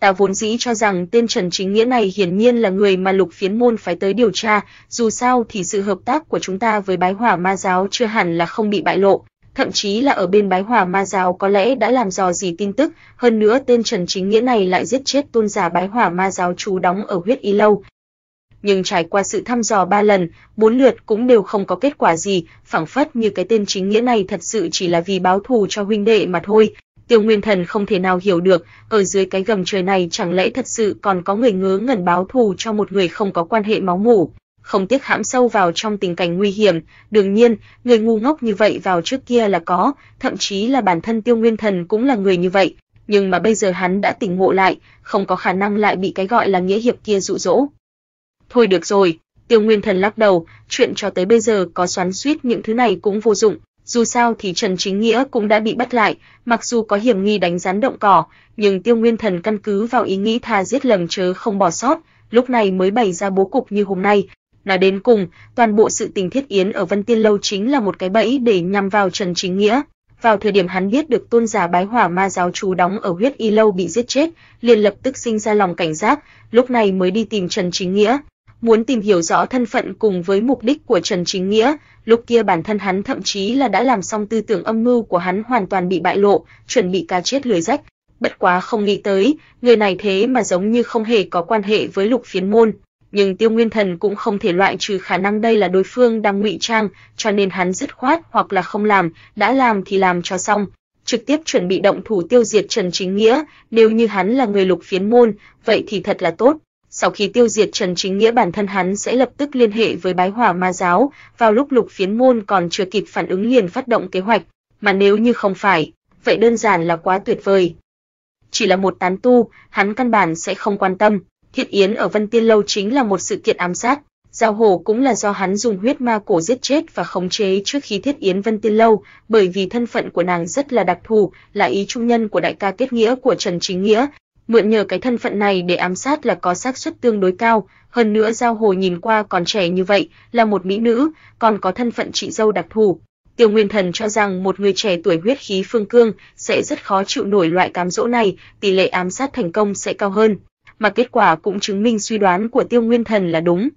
ta vốn dĩ cho rằng tên Trần Chính Nghĩa này hiển nhiên là người mà Lục Phiến Môn phải tới điều tra, dù sao thì sự hợp tác của chúng ta với Bái Hỏa Ma giáo chưa hẳn là không bị bại lộ, thậm chí là ở bên Bái Hỏa Ma giáo có lẽ đã làm dò gì tin tức, hơn nữa tên Trần Chính Nghĩa này lại giết chết tôn giả Bái Hỏa Ma giáo chú đóng ở huyết y lâu. Nhưng trải qua sự thăm dò ba lần, bốn lượt cũng đều không có kết quả gì, phảng phất như cái tên chính nghĩa này thật sự chỉ là vì báo thù cho huynh đệ mà thôi, Tiêu Nguyên Thần không thể nào hiểu được, ở dưới cái gầm trời này chẳng lẽ thật sự còn có người ngớ ngẩn báo thù cho một người không có quan hệ máu mủ, không tiếc hãm sâu vào trong tình cảnh nguy hiểm, đương nhiên, người ngu ngốc như vậy vào trước kia là có, thậm chí là bản thân Tiêu Nguyên Thần cũng là người như vậy, nhưng mà bây giờ hắn đã tỉnh ngộ lại, không có khả năng lại bị cái gọi là nghĩa hiệp kia dụ dỗ. Thôi được rồi, Tiêu Nguyên Thần lắc đầu, chuyện cho tới bây giờ có xoắn xuýt những thứ này cũng vô dụng, dù sao thì Trần Chính Nghĩa cũng đã bị bắt lại, mặc dù có hiểm nghi đánh rắn động cỏ, nhưng Tiêu Nguyên Thần căn cứ vào ý nghĩ tha giết lầm chớ không bỏ sót, lúc này mới bày ra bố cục như hôm nay. Nói đến cùng, toàn bộ sự tình thiết yến ở Vân Tiên lâu chính là một cái bẫy để nhằm vào Trần Chính Nghĩa. Vào thời điểm hắn biết được tôn giả bái hỏa ma giáo chú đóng ở huyết y lâu bị giết chết, liền lập tức sinh ra lòng cảnh giác, lúc này mới đi tìm Trần Chính Nghĩa, muốn tìm hiểu rõ thân phận cùng với mục đích của Trần Chính Nghĩa, lúc kia bản thân hắn thậm chí là đã làm xong tư tưởng âm mưu của hắn hoàn toàn bị bại lộ, chuẩn bị cá chết lưới rách, bất quá không nghĩ tới, người này thế mà giống như không hề có quan hệ với Lục Phiến Môn, nhưng Tiêu Nguyên Thần cũng không thể loại trừ khả năng đây là đối phương đang ngụy trang, cho nên hắn dứt khoát hoặc là không làm, đã làm thì làm cho xong trực tiếp chuẩn bị động thủ tiêu diệt Trần Chính Nghĩa, nếu như hắn là người lục phiến môn, vậy thì thật là tốt, sau khi tiêu diệt Trần Chính Nghĩa bản thân hắn sẽ lập tức liên hệ với Bái Hỏa Ma giáo, vào lúc Lục Phiến môn còn chưa kịp phản ứng liền phát động kế hoạch, mà nếu như không phải, vậy đơn giản là quá tuyệt vời. Chỉ là một tán tu, hắn căn bản sẽ không quan tâm, Thiết Yến ở Vân Tiên lâu chính là một sự kiện ám sát, Giao Hồ cũng là do hắn dùng huyết ma cổ giết chết và khống chế trước khi Thiết Yến Vân Tiên lâu, bởi vì thân phận của nàng rất là đặc thù, là ý trung nhân của đại ca kết nghĩa của Trần Chính Nghĩa, mượn nhờ cái thân phận này để ám sát là có xác suất tương đối cao, hơn nữa Giao Hồ nhìn qua còn trẻ như vậy, là một mỹ nữ, còn có thân phận chị dâu đặc thù. Tiêu Nguyên Thần cho rằng một người trẻ tuổi huyết khí phương cương sẽ rất khó chịu nổi loại cám dỗ này, tỷ lệ ám sát thành công sẽ cao hơn, mà kết quả cũng chứng minh suy đoán của Tiêu Nguyên Thần là đúng.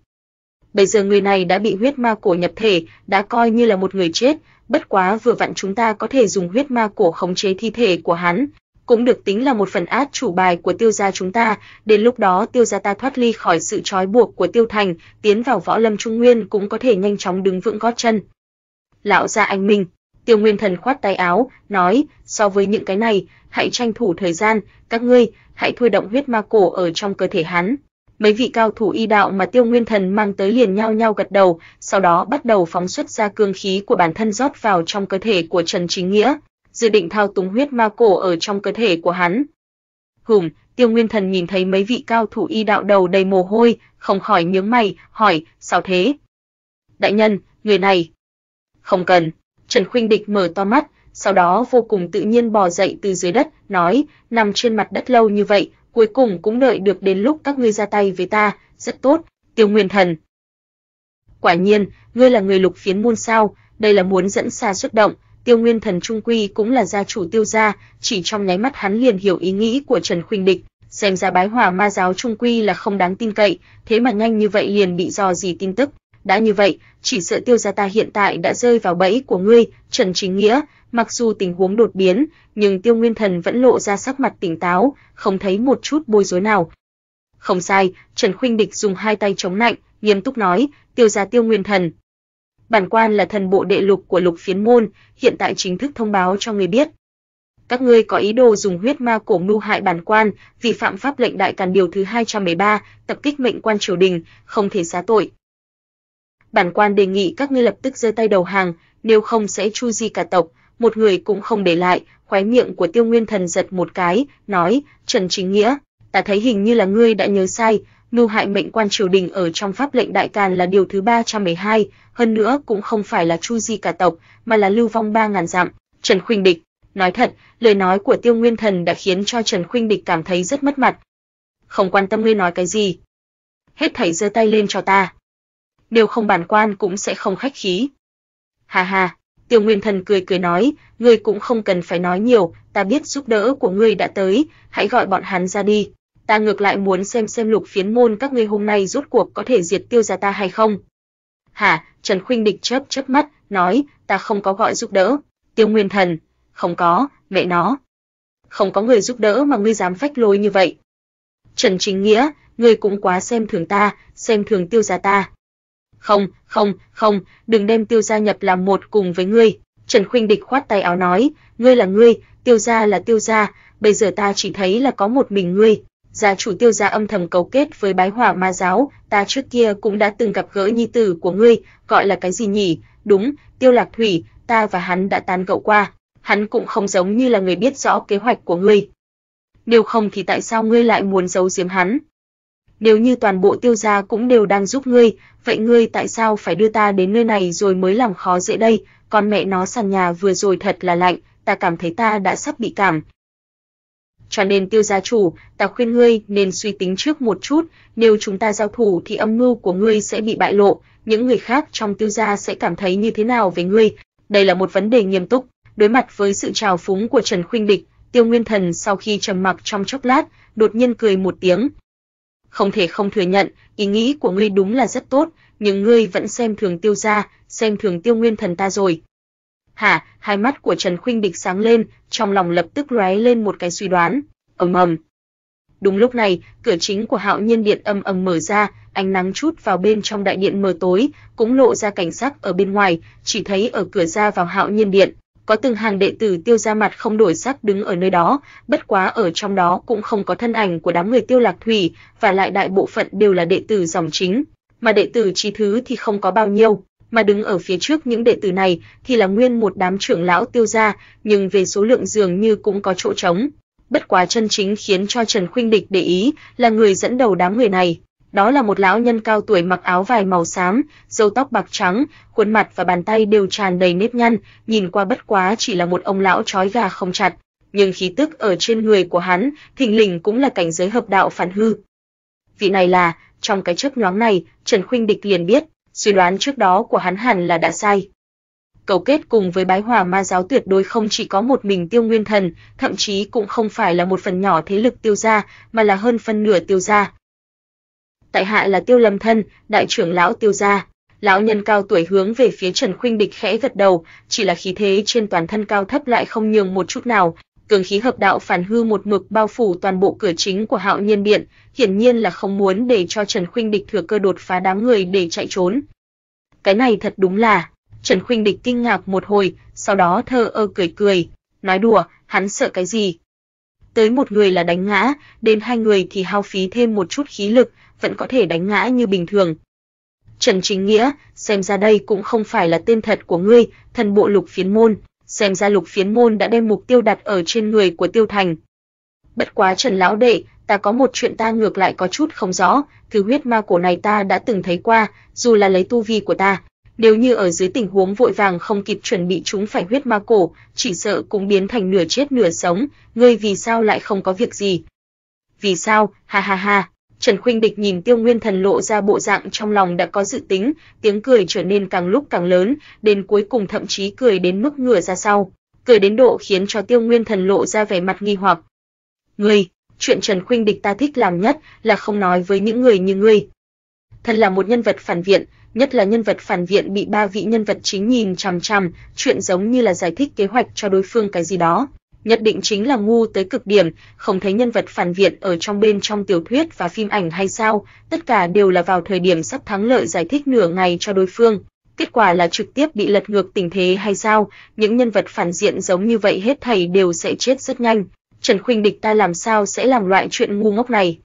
Bây giờ người này đã bị huyết ma cổ nhập thể, đã coi như là một người chết, bất quá vừa vặn chúng ta có thể dùng huyết ma cổ khống chế thi thể của hắn, cũng được tính là một phần át chủ bài của tiêu gia chúng ta, đến lúc đó tiêu gia ta thoát ly khỏi sự trói buộc của tiêu thành, tiến vào võ lâm trung nguyên cũng có thể nhanh chóng đứng vững gót chân. Lão gia anh minh, tiêu nguyên thần khoát tay áo, nói, so với những cái này, hãy tranh thủ thời gian, các ngươi, hãy thôi động huyết ma cổ ở trong cơ thể hắn. Mấy vị cao thủ y đạo mà Tiêu Nguyên Thần mang tới liền nhau nhau gật đầu, sau đó bắt đầu phóng xuất ra cương khí của bản thân rót vào trong cơ thể của Trần Chính Nghĩa, dự định thao túng huyết ma cổ ở trong cơ thể của hắn. Hùng, Tiêu Nguyên Thần nhìn thấy mấy vị cao thủ y đạo đầu đầy mồ hôi, không khỏi nhướng mày, hỏi, sao thế? Đại nhân, người này. Không cần. Trần Khuynh Địch mở to mắt, sau đó vô cùng tự nhiên bò dậy từ dưới đất, nói, nằm trên mặt đất lâu như vậy, cuối cùng cũng đợi được đến lúc các ngươi ra tay với ta, rất tốt, Tiêu Nguyên Thần. Quả nhiên, ngươi là người lục phiến môn sao, đây là muốn dẫn xa xuất động, Tiêu Nguyên Thần trung quy cũng là gia chủ Tiêu gia, chỉ trong nháy mắt hắn liền hiểu ý nghĩ của Trần Khuynh Địch, xem ra bái hòa ma giáo trung quy là không đáng tin cậy, thế mà nhanh như vậy liền bị dò gì tin tức. Đã như vậy, chỉ sợ Tiêu gia ta hiện tại đã rơi vào bẫy của ngươi, Trần Chính Nghĩa, mặc dù tình huống đột biến, nhưng Tiêu Nguyên Thần vẫn lộ ra sắc mặt tỉnh táo, không thấy một chút bối rối nào. Không sai, Trần Khuynh Địch dùng hai tay chống nạnh, nghiêm túc nói, "Tiêu gia Tiêu Nguyên Thần, Bản quan là thần bộ đệ lục của Lục Phiến môn, hiện tại chính thức thông báo cho người biết. Các ngươi có ý đồ dùng huyết ma cổ mưu hại bản quan, vi phạm pháp lệnh đại càn điều thứ 213, tập kích mệnh quan triều đình, không thể xá tội. Bản quan đề nghị các ngươi lập tức giơ tay đầu hàng, nếu không sẽ chu di cả tộc, một người cũng không để lại, khóe miệng của Tiêu Nguyên Thần giật một cái, nói, "Trần Chính Nghĩa, ta thấy hình như là ngươi đã nhớ sai, mưu hại mệnh quan triều đình ở trong pháp lệnh Đại Càn là điều thứ 312, hơn nữa cũng không phải là Chu Di cả tộc, mà là lưu vong ba ngàn dặm, Trần Khuynh Địch. Nói thật, lời nói của Tiêu Nguyên Thần đã khiến cho Trần Khuynh Địch cảm thấy rất mất mặt. Không quan tâm ngươi nói cái gì, hết thảy giơ tay lên cho ta. Nếu không bản quan cũng sẽ không khách khí. Hà hà, Tiêu Nguyên Thần cười cười nói, ngươi cũng không cần phải nói nhiều, ta biết giúp đỡ của ngươi đã tới, hãy gọi bọn hắn ra đi ta ngược lại muốn xem xem lục phiến môn các ngươi hôm nay rút cuộc có thể diệt tiêu gia ta hay không. Hả, Trần Khuynh Địch chớp chớp mắt, nói, ta không có gọi giúp đỡ. Tiêu Nguyên Thần, không có, mẹ nó. Không có người giúp đỡ mà ngươi dám phách lối như vậy. Trần Chính Nghĩa, ngươi cũng quá xem thường ta, xem thường tiêu gia ta. Không, không, không, đừng đem tiêu gia nhập làm một cùng với ngươi. Trần Khuynh Địch khoát tay áo nói, ngươi là ngươi, tiêu gia là tiêu gia, bây giờ ta chỉ thấy là có một mình ngươi, gia chủ tiêu gia âm thầm cấu kết với bái hỏa ma giáo, ta trước kia cũng đã từng gặp gỡ nhi tử của ngươi, gọi là cái gì nhỉ? Đúng, Tiêu Lạc Thủy, ta và hắn đã tán gẫu qua, hắn cũng không giống như là người biết rõ kế hoạch của ngươi. Nếu không thì tại sao ngươi lại muốn giấu giếm hắn? Nếu như toàn bộ tiêu gia cũng đều đang giúp ngươi, vậy ngươi tại sao phải đưa ta đến nơi này rồi mới làm khó dễ đây? Con mẹ nó sàn nhà vừa rồi thật là lạnh, ta cảm thấy ta đã sắp bị cảm, cho nên tiêu gia chủ, ta khuyên ngươi nên suy tính trước một chút, nếu chúng ta giao thủ thì âm mưu của ngươi sẽ bị bại lộ, những người khác trong tiêu gia sẽ cảm thấy như thế nào về ngươi? Đây là một vấn đề nghiêm túc. Đối mặt với sự trào phúng của Trần Khuynh Địch, Tiêu Nguyên Thần sau khi trầm mặc trong chốc lát, đột nhiên cười một tiếng. Không thể không thừa nhận, ý nghĩ của ngươi đúng là rất tốt, nhưng ngươi vẫn xem thường Tiêu gia, xem thường Tiêu Nguyên Thần ta rồi. Hả? Hai mắt của Trần Khuynh Địch sáng lên, trong lòng lập tức lóe lên một cái suy đoán. Ầm ầm. Đúng lúc này, cửa chính của Hạo Nhiên Điện âm ầm mở ra, ánh nắng chút vào bên trong đại điện mờ tối, cũng lộ ra cảnh sắc ở bên ngoài, chỉ thấy ở cửa ra vào Hạo Nhiên Điện, có từng hàng đệ tử Tiêu gia mặt không đổi sắc đứng ở nơi đó, bất quá ở trong đó cũng không có thân ảnh của đám người Tiêu Lạc Thủy, và lại đại bộ phận đều là đệ tử dòng chính, mà đệ tử chi thứ thì không có bao nhiêu, mà đứng ở phía trước những đệ tử này thì là nguyên một đám trưởng lão tiêu gia, nhưng về số lượng dường như cũng có chỗ trống. Bất quá chân chính khiến cho Trần Khuynh Địch để ý là người dẫn đầu đám người này, đó là một lão nhân cao tuổi mặc áo vải màu xám, râu tóc bạc trắng, khuôn mặt và bàn tay đều tràn đầy nếp nhăn, nhìn qua bất quá chỉ là một ông lão trói gà không chặt, nhưng khí tức ở trên người của hắn thình lình cũng là cảnh giới hợp đạo phản hư. Vị này là, trong cái chớp nhoáng này, Trần Khuynh Địch liền biết, suy đoán trước đó của hắn hẳn là đã sai. Cầu kết cùng với bái hòa ma giáo tuyệt đối không chỉ có một mình tiêu nguyên thần, thậm chí cũng không phải là một phần nhỏ thế lực tiêu gia, mà là hơn phân nửa tiêu gia. Tại hạ là tiêu lâm thân, đại trưởng lão tiêu gia. Lão nhân cao tuổi hướng về phía Trần Khuynh Địch khẽ gật đầu, chỉ là khí thế trên toàn thân cao thấp lại không nhường một chút nào, cường khí hợp đạo phản hư một mực bao phủ toàn bộ cửa chính của Hạo Nhiên Điện, hiển nhiên là không muốn để cho Trần Khuynh Địch thừa cơ đột phá đám người để chạy trốn. Cái này thật đúng là, Trần Khuynh Địch kinh ngạc một hồi, sau đó thơ ơ cười cười, nói đùa, hắn sợ cái gì? Tới một người là đánh ngã, đến hai người thì hao phí thêm một chút khí lực, vẫn có thể đánh ngã như bình thường. Trần Chính Nghĩa, xem ra đây cũng không phải là tên thật của ngươi, thần bộ lục phiến môn, xem ra Lục Phiến Môn đã đem mục tiêu đặt ở trên người của Tiêu Thành. Bất quá Trần lão đệ, ta có một chuyện ta ngược lại có chút không rõ, thứ huyết ma cổ này ta đã từng thấy qua, dù là lấy tu vi của ta, nếu như ở dưới tình huống vội vàng không kịp chuẩn bị chúng phải huyết ma cổ, chỉ sợ cũng biến thành nửa chết nửa sống, ngươi vì sao lại không có việc gì? Vì sao? Ha ha ha. Trần Khuynh Địch nhìn Tiêu Nguyên Thần lộ ra bộ dạng trong lòng đã có dự tính, tiếng cười trở nên càng lúc càng lớn, đến cuối cùng thậm chí cười đến mức ngửa ra sau, cười đến độ khiến cho Tiêu Nguyên Thần lộ ra vẻ mặt nghi hoặc. "Ngươi, chuyện Trần Khuynh Địch ta thích làm nhất là không nói với những người như ngươi. Thật là một nhân vật phản viện, nhất là nhân vật phản viện bị ba vị nhân vật chính nhìn chằm chằm, chuyện giống như là giải thích kế hoạch cho đối phương cái gì đó." nhất định chính là ngu tới cực điểm, không thấy nhân vật phản diện ở trong bên trong tiểu thuyết và phim ảnh hay sao, tất cả đều là vào thời điểm sắp thắng lợi giải thích nửa ngày cho đối phương. Kết quả là trực tiếp bị lật ngược tình thế hay sao, những nhân vật phản diện giống như vậy hết thảy đều sẽ chết rất nhanh. Trần Khuynh Địch ta làm sao sẽ làm loại chuyện ngu ngốc này?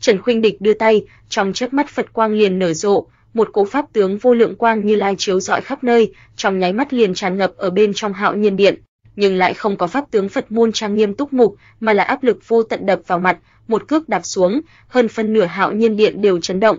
Trần Khuynh Địch đưa tay, trong chớp mắt Phật quang liền nở rộ, một cỗ pháp tướng vô lượng quang như lai chiếu rọi khắp nơi, trong nháy mắt liền tràn ngập ở bên trong Hạo Nhiên Điện nhưng lại không có pháp tướng Phật môn trang nghiêm túc mục, mà là áp lực vô tận đập vào mặt, một cước đạp xuống, hơn phân nửa hạo nhiên điện đều chấn động.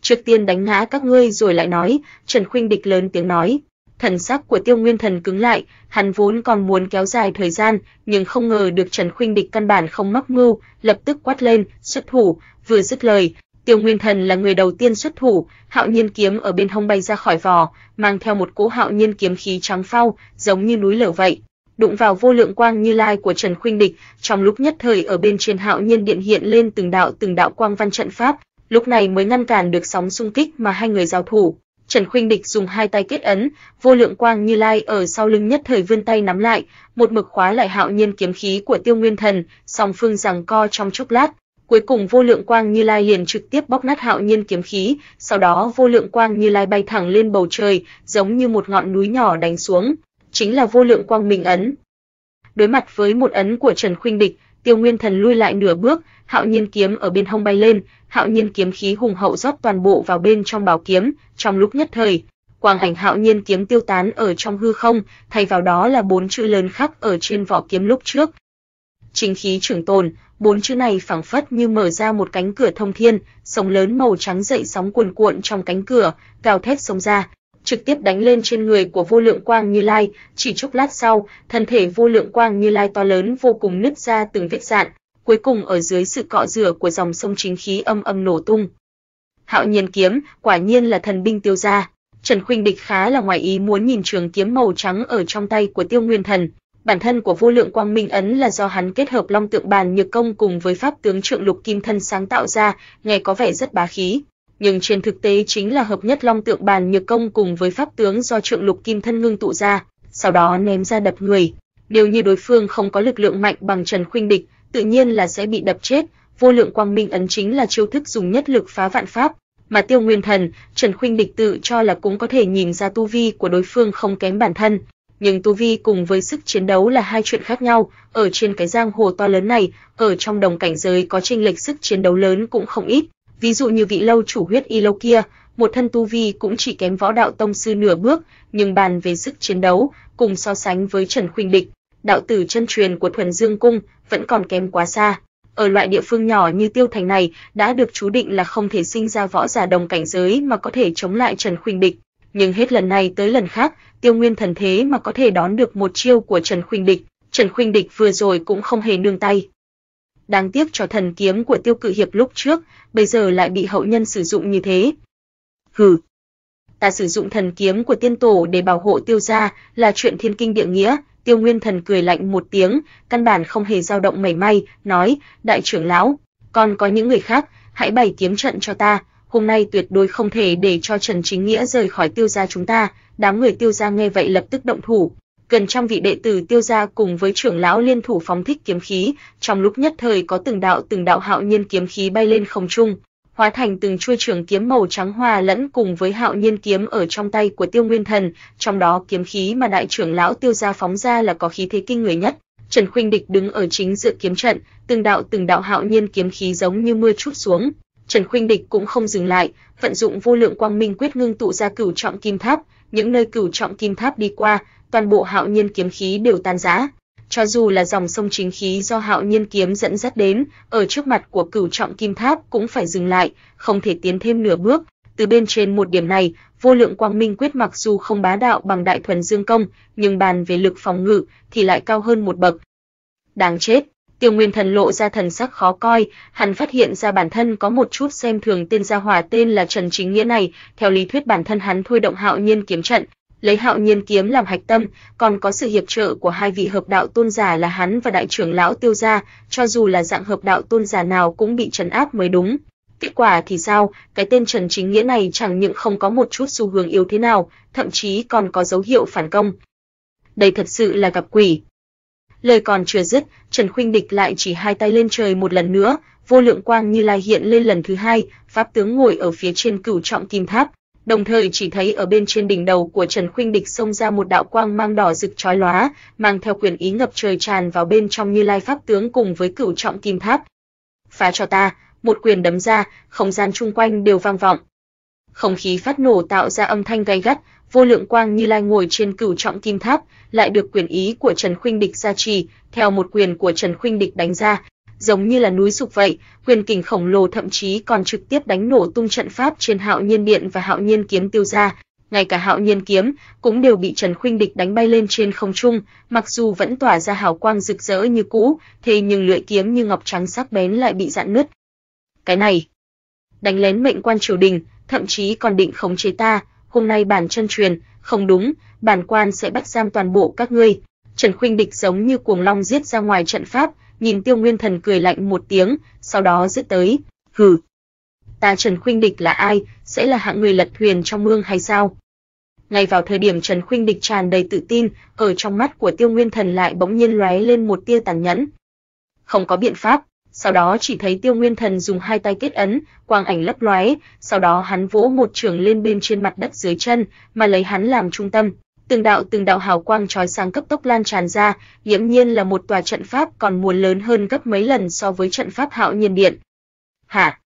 Trước tiên đánh ngã các ngươi rồi lại nói, Trần Khuynh địch lớn tiếng nói. Thần sắc của Tiêu Nguyên Thần cứng lại, hắn vốn còn muốn kéo dài thời gian, nhưng không ngờ được Trần Khuynh địch căn bản không mắc mưu, lập tức quát lên, xuất thủ, vừa dứt lời, Tiêu Nguyên Thần là người đầu tiên xuất thủ, Hạo Nhiên kiếm ở bên hông bay ra khỏi vỏ, mang theo một cỗ Hạo Nhiên kiếm khí trắng phau, giống như núi lở vậy. Đụng vào vô lượng quang như lai của Trần Khuynh Địch, trong lúc nhất thời ở bên trên Hạo Nhiên điện hiện lên từng đạo từng đạo quang văn trận pháp, lúc này mới ngăn cản được sóng xung kích mà hai người giao thủ. Trần Khuynh Địch dùng hai tay kết ấn, vô lượng quang như lai ở sau lưng nhất thời vươn tay nắm lại, một mực khóa lại Hạo Nhiên kiếm khí của Tiêu Nguyên Thần, song phương giằng co trong chốc lát, Cuối cùng vô lượng quang Như Lai liền trực tiếp bóc nát hạo nhiên kiếm khí, sau đó vô lượng quang Như Lai bay thẳng lên bầu trời, giống như một ngọn núi nhỏ đánh xuống, chính là vô lượng quang minh ấn. Đối mặt với một ấn của Trần Khuynh Địch, Tiêu Nguyên Thần lui lại nửa bước, hạo nhiên kiếm ở bên hông bay lên, hạo nhiên kiếm khí hùng hậu rót toàn bộ vào bên trong bảo kiếm, trong lúc nhất thời, quang ảnh hạo nhiên kiếm tiêu tán ở trong hư không, thay vào đó là bốn chữ lớn khắc ở trên vỏ kiếm lúc trước. Chính khí trưởng tồn, bốn chữ này phảng phất như mở ra một cánh cửa thông thiên, sóng lớn màu trắng dậy sóng cuồn cuộn trong cánh cửa, gào thét sông ra, trực tiếp đánh lên trên người của vô lượng quang Như Lai, chỉ chốc lát sau, thân thể vô lượng quang Như Lai to lớn vô cùng nứt ra từng vết dạn, cuối cùng ở dưới sự cọ rửa của dòng sông chính khí âm âm nổ tung. Hạo Nhiên kiếm, quả nhiên là thần binh tiêu gia. Trần Khuynh Địch khá là ngoài ý muốn nhìn trường kiếm màu trắng ở trong tay của Tiêu Nguyên Thần, Bản thân của vô lượng quang minh ấn là do hắn kết hợp long tượng bàn nhược công cùng với pháp tướng trượng lục kim thân sáng tạo ra, nghe có vẻ rất bá khí, nhưng trên thực tế chính là hợp nhất long tượng bàn nhược công cùng với pháp tướng do trượng lục kim thân ngưng tụ ra, sau đó ném ra đập người. điều như đối phương không có lực lượng mạnh bằng Trần Khuynh Địch, tự nhiên là sẽ bị đập chết. Vô lượng quang minh ấn chính là chiêu thức dùng nhất lực phá vạn pháp, mà Tiêu Nguyên Thần, Trần Khuynh Địch tự cho là cũng có thể nhìn ra tu vi của đối phương không kém bản thân, nhưng tu vi cùng với sức chiến đấu là hai chuyện khác nhau, ở trên cái giang hồ to lớn này, ở trong đồng cảnh giới có chênh lệch sức chiến đấu lớn cũng không ít. Ví dụ như vị lâu chủ huyết y lâu kia, một thân tu vi cũng chỉ kém võ đạo tông sư nửa bước, nhưng bàn về sức chiến đấu, cùng so sánh với Trần Khuynh Địch, đạo tử chân truyền của Thuần Dương cung vẫn còn kém quá xa. Ở loại địa phương nhỏ như Tiêu Thành này, đã được chú định là không thể sinh ra võ giả đồng cảnh giới mà có thể chống lại Trần Khuynh Địch nhưng hết lần này tới lần khác, Tiêu Nguyên thần thế mà có thể đón được một chiêu của Trần Khuynh Địch, Trần Khuynh Địch vừa rồi cũng không hề nương tay. Đáng tiếc cho thần kiếm của Tiêu Cự Hiệp lúc trước, bây giờ lại bị hậu nhân sử dụng như thế. Hừ. Ta sử dụng thần kiếm của tiên tổ để bảo hộ Tiêu gia là chuyện thiên kinh địa nghĩa, Tiêu Nguyên thần cười lạnh một tiếng, căn bản không hề dao động mảy may, nói: "Đại trưởng lão, còn có những người khác, hãy bày kiếm trận cho ta, hôm nay tuyệt đối không thể để cho Trần Chính Nghĩa rời khỏi tiêu gia chúng ta, đám người tiêu gia nghe vậy lập tức động thủ. Gần trăm vị đệ tử tiêu gia cùng với trưởng lão liên thủ phóng thích kiếm khí, trong lúc nhất thời có từng đạo từng đạo hạo nhiên kiếm khí bay lên không trung, hóa thành từng chuôi trường kiếm màu trắng hòa lẫn cùng với hạo nhiên kiếm ở trong tay của Tiêu Nguyên Thần, trong đó kiếm khí mà đại trưởng lão Tiêu gia phóng ra là có khí thế kinh người nhất. Trần Khuynh Địch đứng ở chính giữa kiếm trận, từng đạo từng đạo hạo nhiên kiếm khí giống như mưa chút xuống, Trần Khuynh Địch cũng không dừng lại, vận dụng vô lượng quang minh quyết ngưng tụ ra cửu trọng kim tháp, những nơi cửu trọng kim tháp đi qua, toàn bộ hạo nhiên kiếm khí đều tan rã. Cho dù là dòng sông chính khí do hạo nhiên kiếm dẫn dắt đến, ở trước mặt của cửu trọng kim tháp cũng phải dừng lại, không thể tiến thêm nửa bước. Từ bên trên một điểm này, vô lượng quang minh quyết mặc dù không bá đạo bằng đại thuần dương công, nhưng bàn về lực phòng ngự thì lại cao hơn một bậc. Đáng chết, Tiêu Nguyên Thần lộ ra thần sắc khó coi, hắn phát hiện ra bản thân có một chút xem thường tên gia hỏa tên là Trần Chính Nghĩa này, theo lý thuyết bản thân hắn thôi động Hạo Nhiên kiếm trận, lấy Hạo Nhiên kiếm làm hạch tâm, còn có sự hiệp trợ của hai vị hợp đạo tôn giả là hắn và đại trưởng lão Tiêu gia, cho dù là dạng hợp đạo tôn giả nào cũng bị trấn áp mới đúng. Kết quả thì sao, cái tên Trần Chính Nghĩa này chẳng những không có một chút xu hướng yếu thế nào, thậm chí còn có dấu hiệu phản công. Đây thật sự là gặp quỷ, Lời còn chưa dứt, Trần Khuynh Địch lại chỉ hai tay lên trời một lần nữa, vô lượng quang như lai hiện lên lần thứ hai, pháp tướng ngồi ở phía trên cửu trọng kim tháp, đồng thời chỉ thấy ở bên trên đỉnh đầu của Trần Khuynh Địch xông ra một đạo quang mang đỏ rực chói lóa, mang theo quyền ý ngập trời tràn vào bên trong Như Lai Pháp tướng cùng với cửu trọng kim tháp. "Phá cho ta!" Một quyền đấm ra, không gian chung quanh đều vang vọng. Không khí phát nổ tạo ra âm thanh gay gắt, vô lượng quang Như Lai ngồi trên cửu trọng kim tháp, lại được quyền ý của Trần Khuynh Địch gia trì, theo một quyền của Trần Khuynh Địch đánh ra, giống như là núi sụp vậy, quyền kình khổng lồ thậm chí còn trực tiếp đánh nổ tung trận pháp trên Hạo Nhiên Điện và Hạo Nhiên Kiếm tiêu ra. Ngay cả Hạo Nhiên Kiếm cũng đều bị Trần Khuynh Địch đánh bay lên trên không trung, mặc dù vẫn tỏa ra hào quang rực rỡ như cũ, thế nhưng lưỡi kiếm như ngọc trắng sắc bén lại bị rạn nứt. Cái này, đánh lén mệnh quan triều đình, thậm chí còn định khống chế ta, hôm nay bản chân truyền, không đúng, bản quan sẽ bắt giam toàn bộ các ngươi. Trần Khuynh Địch giống như cuồng long giết ra ngoài trận pháp, nhìn Tiêu Nguyên Thần cười lạnh một tiếng, sau đó giết tới, hừ. Ta Trần Khuynh Địch là ai, sẽ là hạng người lật thuyền trong mương hay sao? Ngay vào thời điểm Trần Khuynh Địch tràn đầy tự tin, ở trong mắt của Tiêu Nguyên Thần lại bỗng nhiên lóe lên một tia tàn nhẫn. Không có biện pháp, sau đó chỉ thấy Tiêu Nguyên Thần dùng hai tay kết ấn, quang ảnh lấp lóe, sau đó hắn vỗ một trường lên bên trên mặt đất dưới chân, mà lấy hắn làm trung tâm. Từng đạo từng đạo hào quang chói sáng cấp tốc lan tràn ra, hiển nhiên là một tòa trận pháp còn muốn lớn hơn gấp mấy lần so với trận pháp Hạo Nhiên Điện. Hả?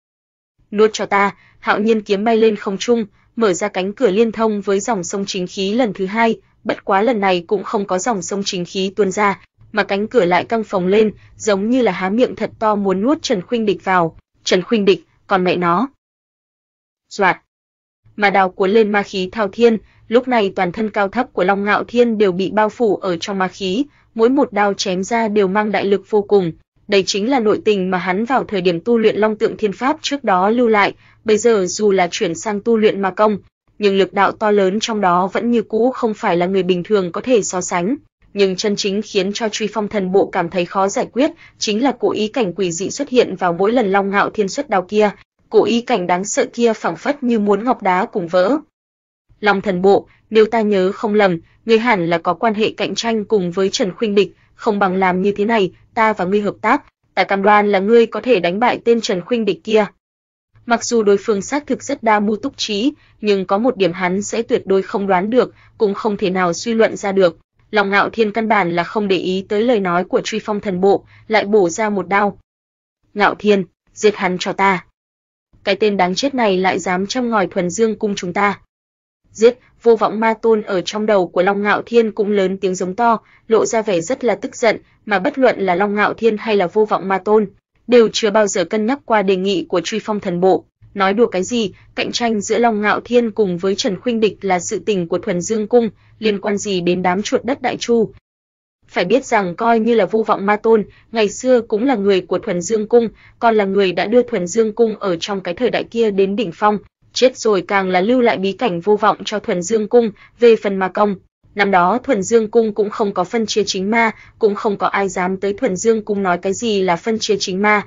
Nuốt cho ta, Hạo Nhiên kiếm bay lên không trung, mở ra cánh cửa liên thông với dòng sông chính khí lần thứ hai, bất quá lần này cũng không có dòng sông chính khí tuôn ra, mà cánh cửa lại căng phồng lên, giống như là há miệng thật to muốn nuốt Trần Khuynh Địch vào. Trần Khuynh Địch, còn mẹ nó. Soạt. Mà đào cuốn lên ma khí thao thiên, lúc này toàn thân cao thấp của Long Ngạo Thiên đều bị bao phủ ở trong ma khí, mỗi một đao chém ra đều mang đại lực vô cùng. Đây chính là nội tình mà hắn vào thời điểm tu luyện Long Tượng Thiên Pháp trước đó lưu lại, bây giờ dù là chuyển sang tu luyện ma công, nhưng lực đạo to lớn trong đó vẫn như cũ không phải là người bình thường có thể so sánh nhưng chân chính khiến cho Truy Phong Thần Bộ cảm thấy khó giải quyết chính là cố ý cảnh quỷ dị xuất hiện vào mỗi lần Long Ngạo Thiên xuất đao kia, cố ý cảnh đáng sợ kia phảng phất như muốn ngọc đá cùng vỡ. Long Thần Bộ, nếu ta nhớ không lầm, ngươi hẳn là có quan hệ cạnh tranh cùng với Trần Khuynh Địch, không bằng làm như thế này, ta và ngươi hợp tác, ta cam đoan là ngươi có thể đánh bại tên Trần Khuynh Địch kia. Mặc dù đối phương xác thực rất đa mưu túc trí, nhưng có một điểm hắn sẽ tuyệt đối không đoán được, cũng không thể nào suy luận ra được, lòng ngạo thiên căn bản là không để ý tới lời nói của truy phong thần bộ, lại bổ ra một đao. Ngạo thiên, giết hắn cho ta. Cái tên đáng chết này lại dám trong ngòi thuần dương cung chúng ta. Giết, vô vọng ma tôn ở trong đầu của Long Ngạo Thiên cũng lớn tiếng giống to, lộ ra vẻ rất là tức giận, mà bất luận là Long Ngạo Thiên hay là vô vọng ma tôn, đều chưa bao giờ cân nhắc qua đề nghị của truy phong thần bộ nói đùa cái gì, cạnh tranh giữa Long Ngạo Thiên cùng với Trần Khuynh Địch là sự tình của Thuần Dương cung, liên quan gì đến đám chuột đất Đại Chu. Phải biết rằng coi như là Vu Vọng Ma Tôn, ngày xưa cũng là người của Thuần Dương cung, còn là người đã đưa Thuần Dương cung ở trong cái thời đại kia đến đỉnh phong, chết rồi càng là lưu lại bí cảnh vô vọng cho Thuần Dương cung, về phần Ma công, năm đó Thuần Dương cung cũng không có phân chia chính ma, cũng không có ai dám tới Thuần Dương cung nói cái gì là phân chia chính ma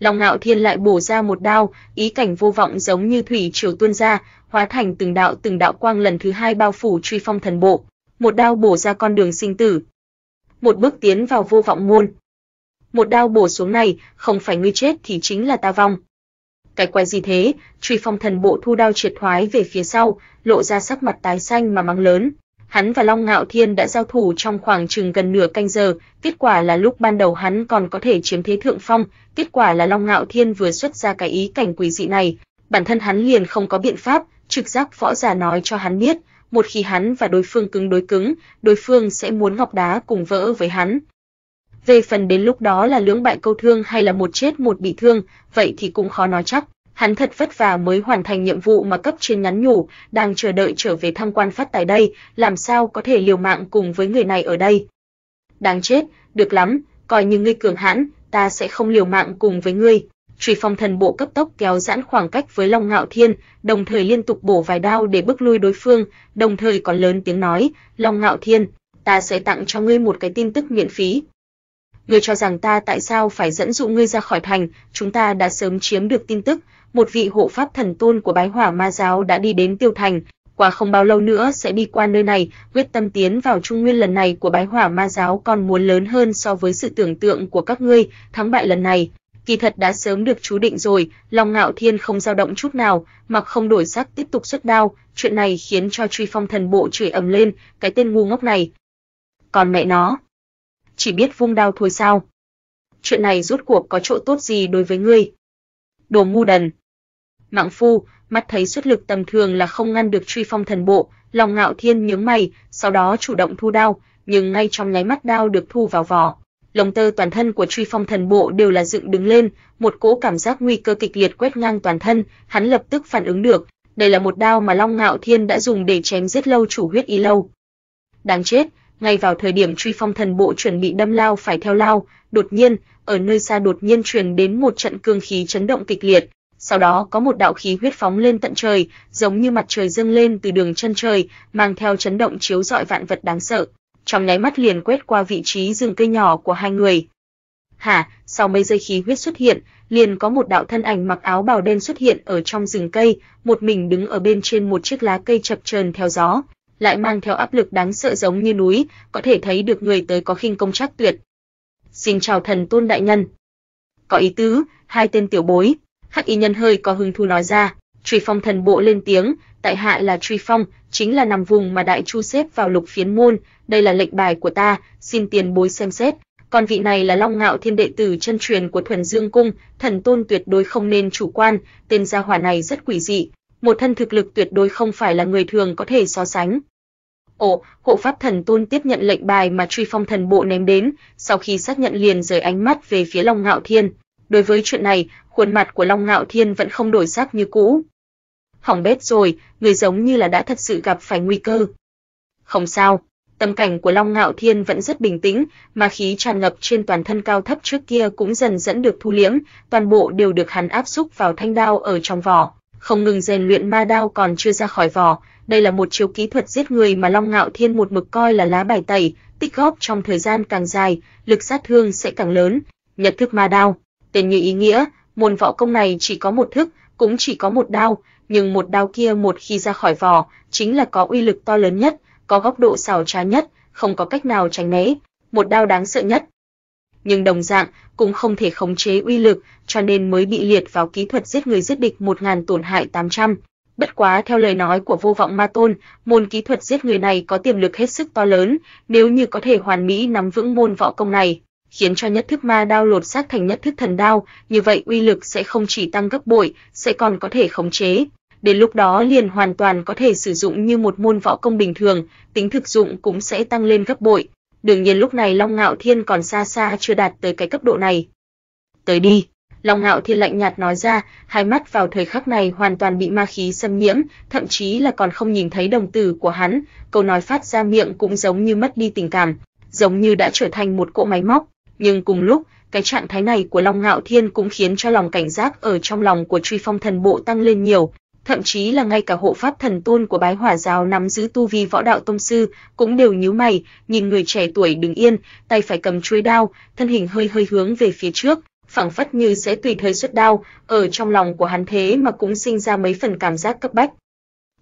Long Ngạo Thiên lại bổ ra một đao, ý cảnh vô vọng giống như thủy triều tuôn ra, hóa thành từng đạo từng đạo quang lần thứ hai bao phủ truy phong thần bộ, một đao bổ ra con đường sinh tử. Một bước tiến vào vô vọng môn. Một đao bổ xuống này, không phải ngươi chết thì chính là ta vong. Cái quái gì thế? Truy phong thần bộ thu đao triệt thoái về phía sau, lộ ra sắc mặt tái xanh mà mắng lớn, hắn và Long Ngạo Thiên đã giao thủ trong khoảng chừng gần nửa canh giờ, kết quả là lúc ban đầu hắn còn có thể chiếm thế thượng phong, kết quả là Long Ngạo Thiên vừa xuất ra cái ý cảnh quỷ dị này, bản thân hắn liền không có biện pháp, trực giác võ giả nói cho hắn biết, một khi hắn và đối phương cứng đối cứng, đối phương sẽ muốn ngọc đá cùng vỡ với hắn. Về phần đến lúc đó là lưỡng bại câu thương hay là một chết một bị thương, vậy thì cũng khó nói chắc. Hắn thật vất vả mới hoàn thành nhiệm vụ mà cấp trên nhắn nhủ, đang chờ đợi trở về thăm quan phát tài đây, làm sao có thể liều mạng cùng với người này ở đây. Đáng chết, được lắm, coi như ngươi cường hãn, ta sẽ không liều mạng cùng với ngươi. Trùy Phong thần bộ cấp tốc kéo giãn khoảng cách với Long Ngạo Thiên, đồng thời liên tục bổ vài đao để bước lui đối phương, đồng thời còn lớn tiếng nói, "Long Ngạo Thiên, ta sẽ tặng cho ngươi một cái tin tức miễn phí." Ngươi cho rằng ta tại sao phải dẫn dụ ngươi ra khỏi thành, chúng ta đã sớm chiếm được tin tức, một vị hộ pháp thần tôn của bái hỏa ma giáo đã đi đến Tiêu Thành, quả không bao lâu nữa sẽ đi qua nơi này, quyết tâm tiến vào trung nguyên lần này của bái hỏa ma giáo còn muốn lớn hơn so với sự tưởng tượng của các ngươi, thắng bại lần này. Kỳ thật đã sớm được chú định rồi, Long Ngạo Thiên không dao động chút nào, mặc không đổi sắc tiếp tục xuất đao, chuyện này khiến cho truy phong thần bộ chửi ầm lên, cái tên ngu ngốc này. Còn mẹ nó, chỉ biết vung đao thôi sao? Chuyện này rút cuộc có chỗ tốt gì đối với ngươi? đồ ngu đần. Mạng phu, mắt thấy xuất lực tầm thường là không ngăn được truy phong thần bộ, lòng ngạo thiên nhướng mày, sau đó chủ động thu đao, nhưng ngay trong nháy mắt đao được thu vào vỏ. Lồng tơ toàn thân của truy phong thần bộ đều là dựng đứng lên, một cỗ cảm giác nguy cơ kịch liệt quét ngang toàn thân, hắn lập tức phản ứng được, đây là một đao mà Long Ngạo Thiên đã dùng để chém giết lâu chủ huyết y lâu. Đáng chết, ngay vào thời điểm truy phong thần bộ chuẩn bị đâm lao phải theo lao, đột nhiên, ở nơi xa đột nhiên truyền đến một trận cương khí chấn động kịch liệt, sau đó có một đạo khí huyết phóng lên tận trời, giống như mặt trời dâng lên từ đường chân trời, mang theo chấn động chiếu rọi vạn vật đáng sợ. Trong nháy mắt liền quét qua vị trí rừng cây nhỏ của hai người. Hả, sau mấy giây khí huyết xuất hiện, liền có một đạo thân ảnh mặc áo bào đen xuất hiện ở trong rừng cây, một mình đứng ở bên trên một chiếc lá cây chập chờn theo gió, lại mang theo áp lực đáng sợ giống như núi, có thể thấy được người tới có khinh công chắc tuyệt. Xin chào thần tôn đại nhân. Có ý tứ, hai tên tiểu bối, hắc y nhân hơi có hứng thú nói ra, truy phong thần bộ lên tiếng, tại hạ là truy phong, chính là nằm vùng mà đại chu xếp vào lục phiến môn, đây là lệnh bài của ta, xin tiền bối xem xét. Còn vị này là Long Ngạo Thiên đệ tử chân truyền của Thuần Dương cung, thần tôn tuyệt đối không nên chủ quan, tên gia hỏa này rất quỷ dị, một thân thực lực tuyệt đối không phải là người thường có thể so sánh, Ồ, hộ pháp thần tôn tiếp nhận lệnh bài mà truy phong thần bộ ném đến, sau khi xác nhận liền rời ánh mắt về phía Long Ngạo Thiên. Đối với chuyện này, khuôn mặt của Long Ngạo Thiên vẫn không đổi sắc như cũ. Hỏng bét rồi, người giống như là đã thật sự gặp phải nguy cơ. Không sao, tâm cảnh của Long Ngạo Thiên vẫn rất bình tĩnh, mà khí tràn ngập trên toàn thân cao thấp trước kia cũng dần dẫn được thu liễm, toàn bộ đều được hắn áp xúc vào thanh đao ở trong vỏ, không ngừng rèn luyện ma đao còn chưa ra khỏi vỏ, đây là một chiêu kỹ thuật giết người mà Long Ngạo Thiên một mực coi là lá bài tẩy, tích góp trong thời gian càng dài, lực sát thương sẽ càng lớn. Nhật thức ma đao, tên như ý nghĩa, môn võ công này chỉ có một thức, cũng chỉ có một đao, nhưng một đao kia một khi ra khỏi vỏ, chính là có uy lực to lớn nhất, có góc độ xảo trá nhất, không có cách nào tránh né, một đao đáng sợ nhất. Nhưng đồng dạng cũng không thể khống chế uy lực, cho nên mới bị liệt vào kỹ thuật giết người giết địch 1000 tổn hại 800. Bất quá theo lời nói của vô vọng ma tôn, môn kỹ thuật giết người này có tiềm lực hết sức to lớn, nếu như có thể hoàn mỹ nắm vững môn võ công này, khiến cho nhất thức ma đao lột xác thành nhất thức thần đao, như vậy uy lực sẽ không chỉ tăng gấp bội, sẽ còn có thể khống chế. Đến lúc đó liền hoàn toàn có thể sử dụng như một môn võ công bình thường, tính thực dụng cũng sẽ tăng lên gấp bội. Đương nhiên lúc này Long Ngạo Thiên còn xa xa chưa đạt tới cái cấp độ này. Tới đi. Long Hạo Thiên lạnh nhạt nói ra, hai mắt vào thời khắc này hoàn toàn bị ma khí xâm nhiễm, thậm chí là còn không nhìn thấy đồng tử của hắn, câu nói phát ra miệng cũng giống như mất đi tình cảm, giống như đã trở thành một cỗ máy móc, nhưng cùng lúc, cái trạng thái này của Long Ngạo Thiên cũng khiến cho lòng cảnh giác ở trong lòng của Truy Phong Thần Bộ tăng lên nhiều, thậm chí là ngay cả hộ pháp thần tôn của Bái Hỏa giáo nắm giữ tu vi võ đạo tông sư cũng đều nhíu mày, nhìn người trẻ tuổi đứng yên, tay phải cầm chuôi đao, thân hình hơi hơi hướng về phía trước, phảng phất như sẽ tùy thời xuất đao, ở trong lòng của hắn thế mà cũng sinh ra mấy phần cảm giác cấp bách.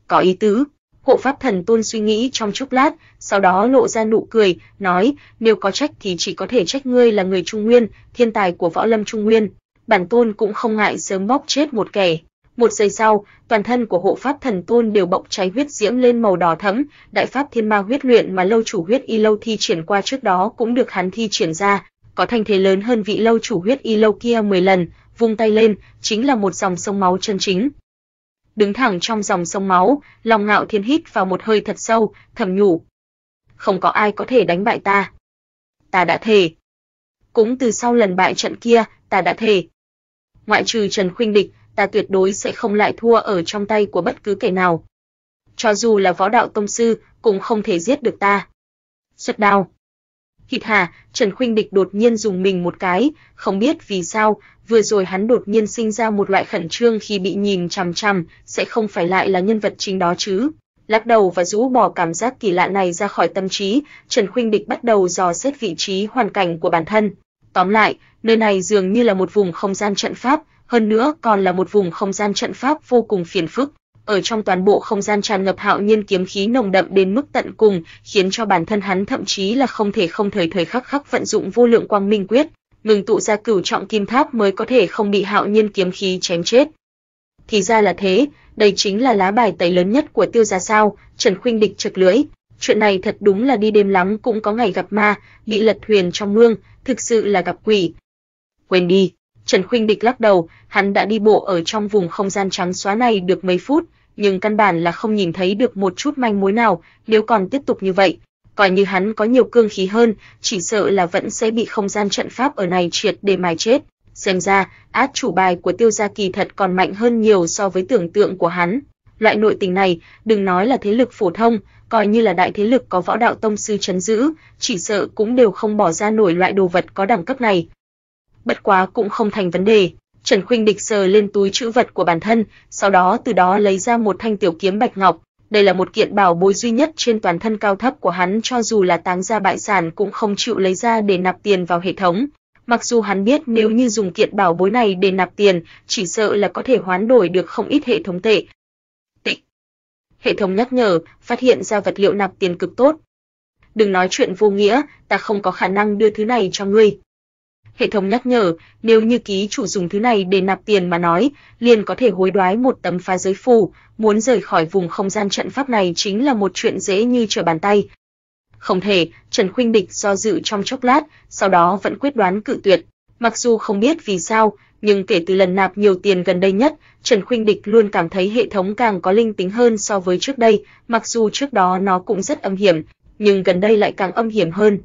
Có ý tứ, hộ pháp thần tôn suy nghĩ trong chốc lát, sau đó lộ ra nụ cười, nói, nếu có trách thì chỉ có thể trách ngươi là người Trung Nguyên, thiên tài của võ lâm Trung Nguyên, bản tôn cũng không ngại sớm bóc chết một kẻ. Một giây sau, toàn thân của hộ pháp thần tôn đều bỗng cháy huyết diễm lên màu đỏ thẫm, đại pháp thiên ma huyết luyện mà lâu chủ huyết y lâu thi triển qua trước đó cũng được hắn thi triển ra, có thành thế lớn hơn vị lâu chủ huyết y lâu kia 10 lần, vung tay lên, chính là một dòng sông máu chân chính. Đứng thẳng trong dòng sông máu, lòng ngạo thiên hít vào một hơi thật sâu, thầm nhủ. Không có ai có thể đánh bại ta. Ta đã thề. Cũng từ sau lần bại trận kia, ta đã thề. Ngoại trừ Trần Khuynh Địch, ta tuyệt đối sẽ không lại thua ở trong tay của bất cứ kẻ nào. Cho dù là võ đạo tông sư, cũng không thể giết được ta. Xuất đao. Hít hà, Trần Khuynh Địch đột nhiên dùng mình một cái, không biết vì sao, vừa rồi hắn đột nhiên sinh ra một loại khẩn trương khi bị nhìn chằm chằm, sẽ không phải lại là nhân vật chính đó chứ. Lắc đầu và rũ bỏ cảm giác kỳ lạ này ra khỏi tâm trí, Trần Khuynh Địch bắt đầu dò xét vị trí hoàn cảnh của bản thân. Tóm lại, nơi này dường như là một vùng không gian trận pháp, hơn nữa còn là một vùng không gian trận pháp vô cùng phiền phức ở trong toàn bộ không gian tràn ngập hạo nhiên kiếm khí nồng đậm đến mức tận cùng, khiến cho bản thân hắn thậm chí là không thể không thời thời khắc khắc vận dụng vô lượng quang minh quyết, ngừng tụ ra cửu trọng kim tháp mới có thể không bị hạo nhiên kiếm khí chém chết. Thì ra là thế, đây chính là lá bài tẩy lớn nhất của Tiêu gia sao? Trần Khuynh Địch chậc lưỡi, chuyện này thật đúng là đi đêm lắm cũng có ngày gặp ma, bị lật thuyền trong mương, thực sự là gặp quỷ. Quên đi, Trần Khuynh Địch lắc đầu, hắn đã đi bộ ở trong vùng không gian trắng xóa này được mấy phút, nhưng căn bản là không nhìn thấy được một chút manh mối nào, nếu còn tiếp tục như vậy, coi như hắn có nhiều cương khí hơn, chỉ sợ là vẫn sẽ bị không gian trận pháp ở này triệt để mài chết. Xem ra, át chủ bài của Tiêu gia kỳ thật còn mạnh hơn nhiều so với tưởng tượng của hắn. Loại nội tình này, đừng nói là thế lực phổ thông, coi như là đại thế lực có võ đạo tông sư trấn giữ, chỉ sợ cũng đều không bỏ ra nổi loại đồ vật có đẳng cấp này bất quá cũng không thành vấn đề. Trần Khuynh Địch sờ lên túi chữ vật của bản thân, sau đó từ đó lấy ra một thanh tiểu kiếm bạch ngọc, đây là một kiện bảo bối duy nhất trên toàn thân cao thấp của hắn cho dù là táng gia bại sản cũng không chịu lấy ra để nạp tiền vào hệ thống. Mặc dù hắn biết nếu như dùng kiện bảo bối này để nạp tiền, chỉ sợ là có thể hoán đổi được không ít hệ thống tệ. Tịnh. Hệ thống nhắc nhở, phát hiện ra vật liệu nạp tiền cực tốt. Đừng nói chuyện vô nghĩa, ta không có khả năng đưa thứ này cho ngươi hệ thống nhắc nhở, nếu như ký chủ dùng thứ này để nạp tiền mà nói, liền có thể hối đoái một tấm phá giới phù, muốn rời khỏi vùng không gian trận pháp này chính là một chuyện dễ như trở bàn tay. Không thể, Trần Khuynh Địch do dự trong chốc lát, sau đó vẫn quyết đoán cự tuyệt. Mặc dù không biết vì sao, nhưng kể từ lần nạp nhiều tiền gần đây nhất, Trần Khuynh Địch luôn cảm thấy hệ thống càng có linh tính hơn so với trước đây, mặc dù trước đó nó cũng rất âm hiểm, nhưng gần đây lại càng âm hiểm hơn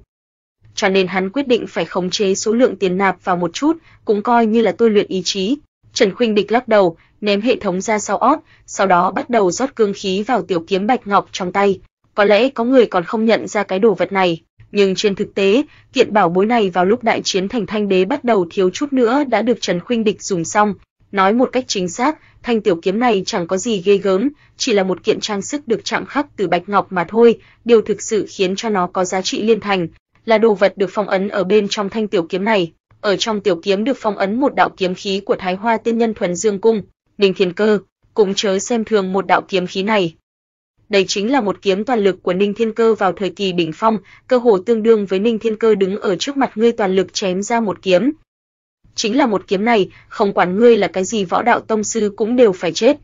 cho nên hắn quyết định phải khống chế số lượng tiền nạp vào một chút, cũng coi như là tôi luyện ý chí. Trần Khuynh Địch lắc đầu, ném hệ thống ra sau óc, sau đó bắt đầu rót cương khí vào tiểu kiếm bạch ngọc trong tay. Có lẽ có người còn không nhận ra cái đồ vật này, nhưng trên thực tế, kiện bảo bối này vào lúc đại chiến thành Thanh Đế bắt đầu thiếu chút nữa đã được Trần Khuynh Địch dùng xong. Nói một cách chính xác, thanh tiểu kiếm này chẳng có gì ghê gớm, chỉ là một kiện trang sức được chạm khắc từ bạch ngọc mà thôi, điều thực sự khiến cho nó có giá trị liên thành là đồ vật được phong ấn ở bên trong thanh tiểu kiếm này. Ở trong tiểu kiếm được phong ấn một đạo kiếm khí của Thái Hoa Tiên Nhân Thuần Dương Cung, Ninh Thiên Cơ, cũng chớ xem thường một đạo kiếm khí này. Đây chính là một kiếm toàn lực của Ninh Thiên Cơ vào thời kỳ đỉnh phong, cơ hồ tương đương với Ninh Thiên Cơ đứng ở trước mặt ngươi toàn lực chém ra một kiếm. Chính là một kiếm này, không quản ngươi là cái gì võ đạo tông sư cũng đều phải chết,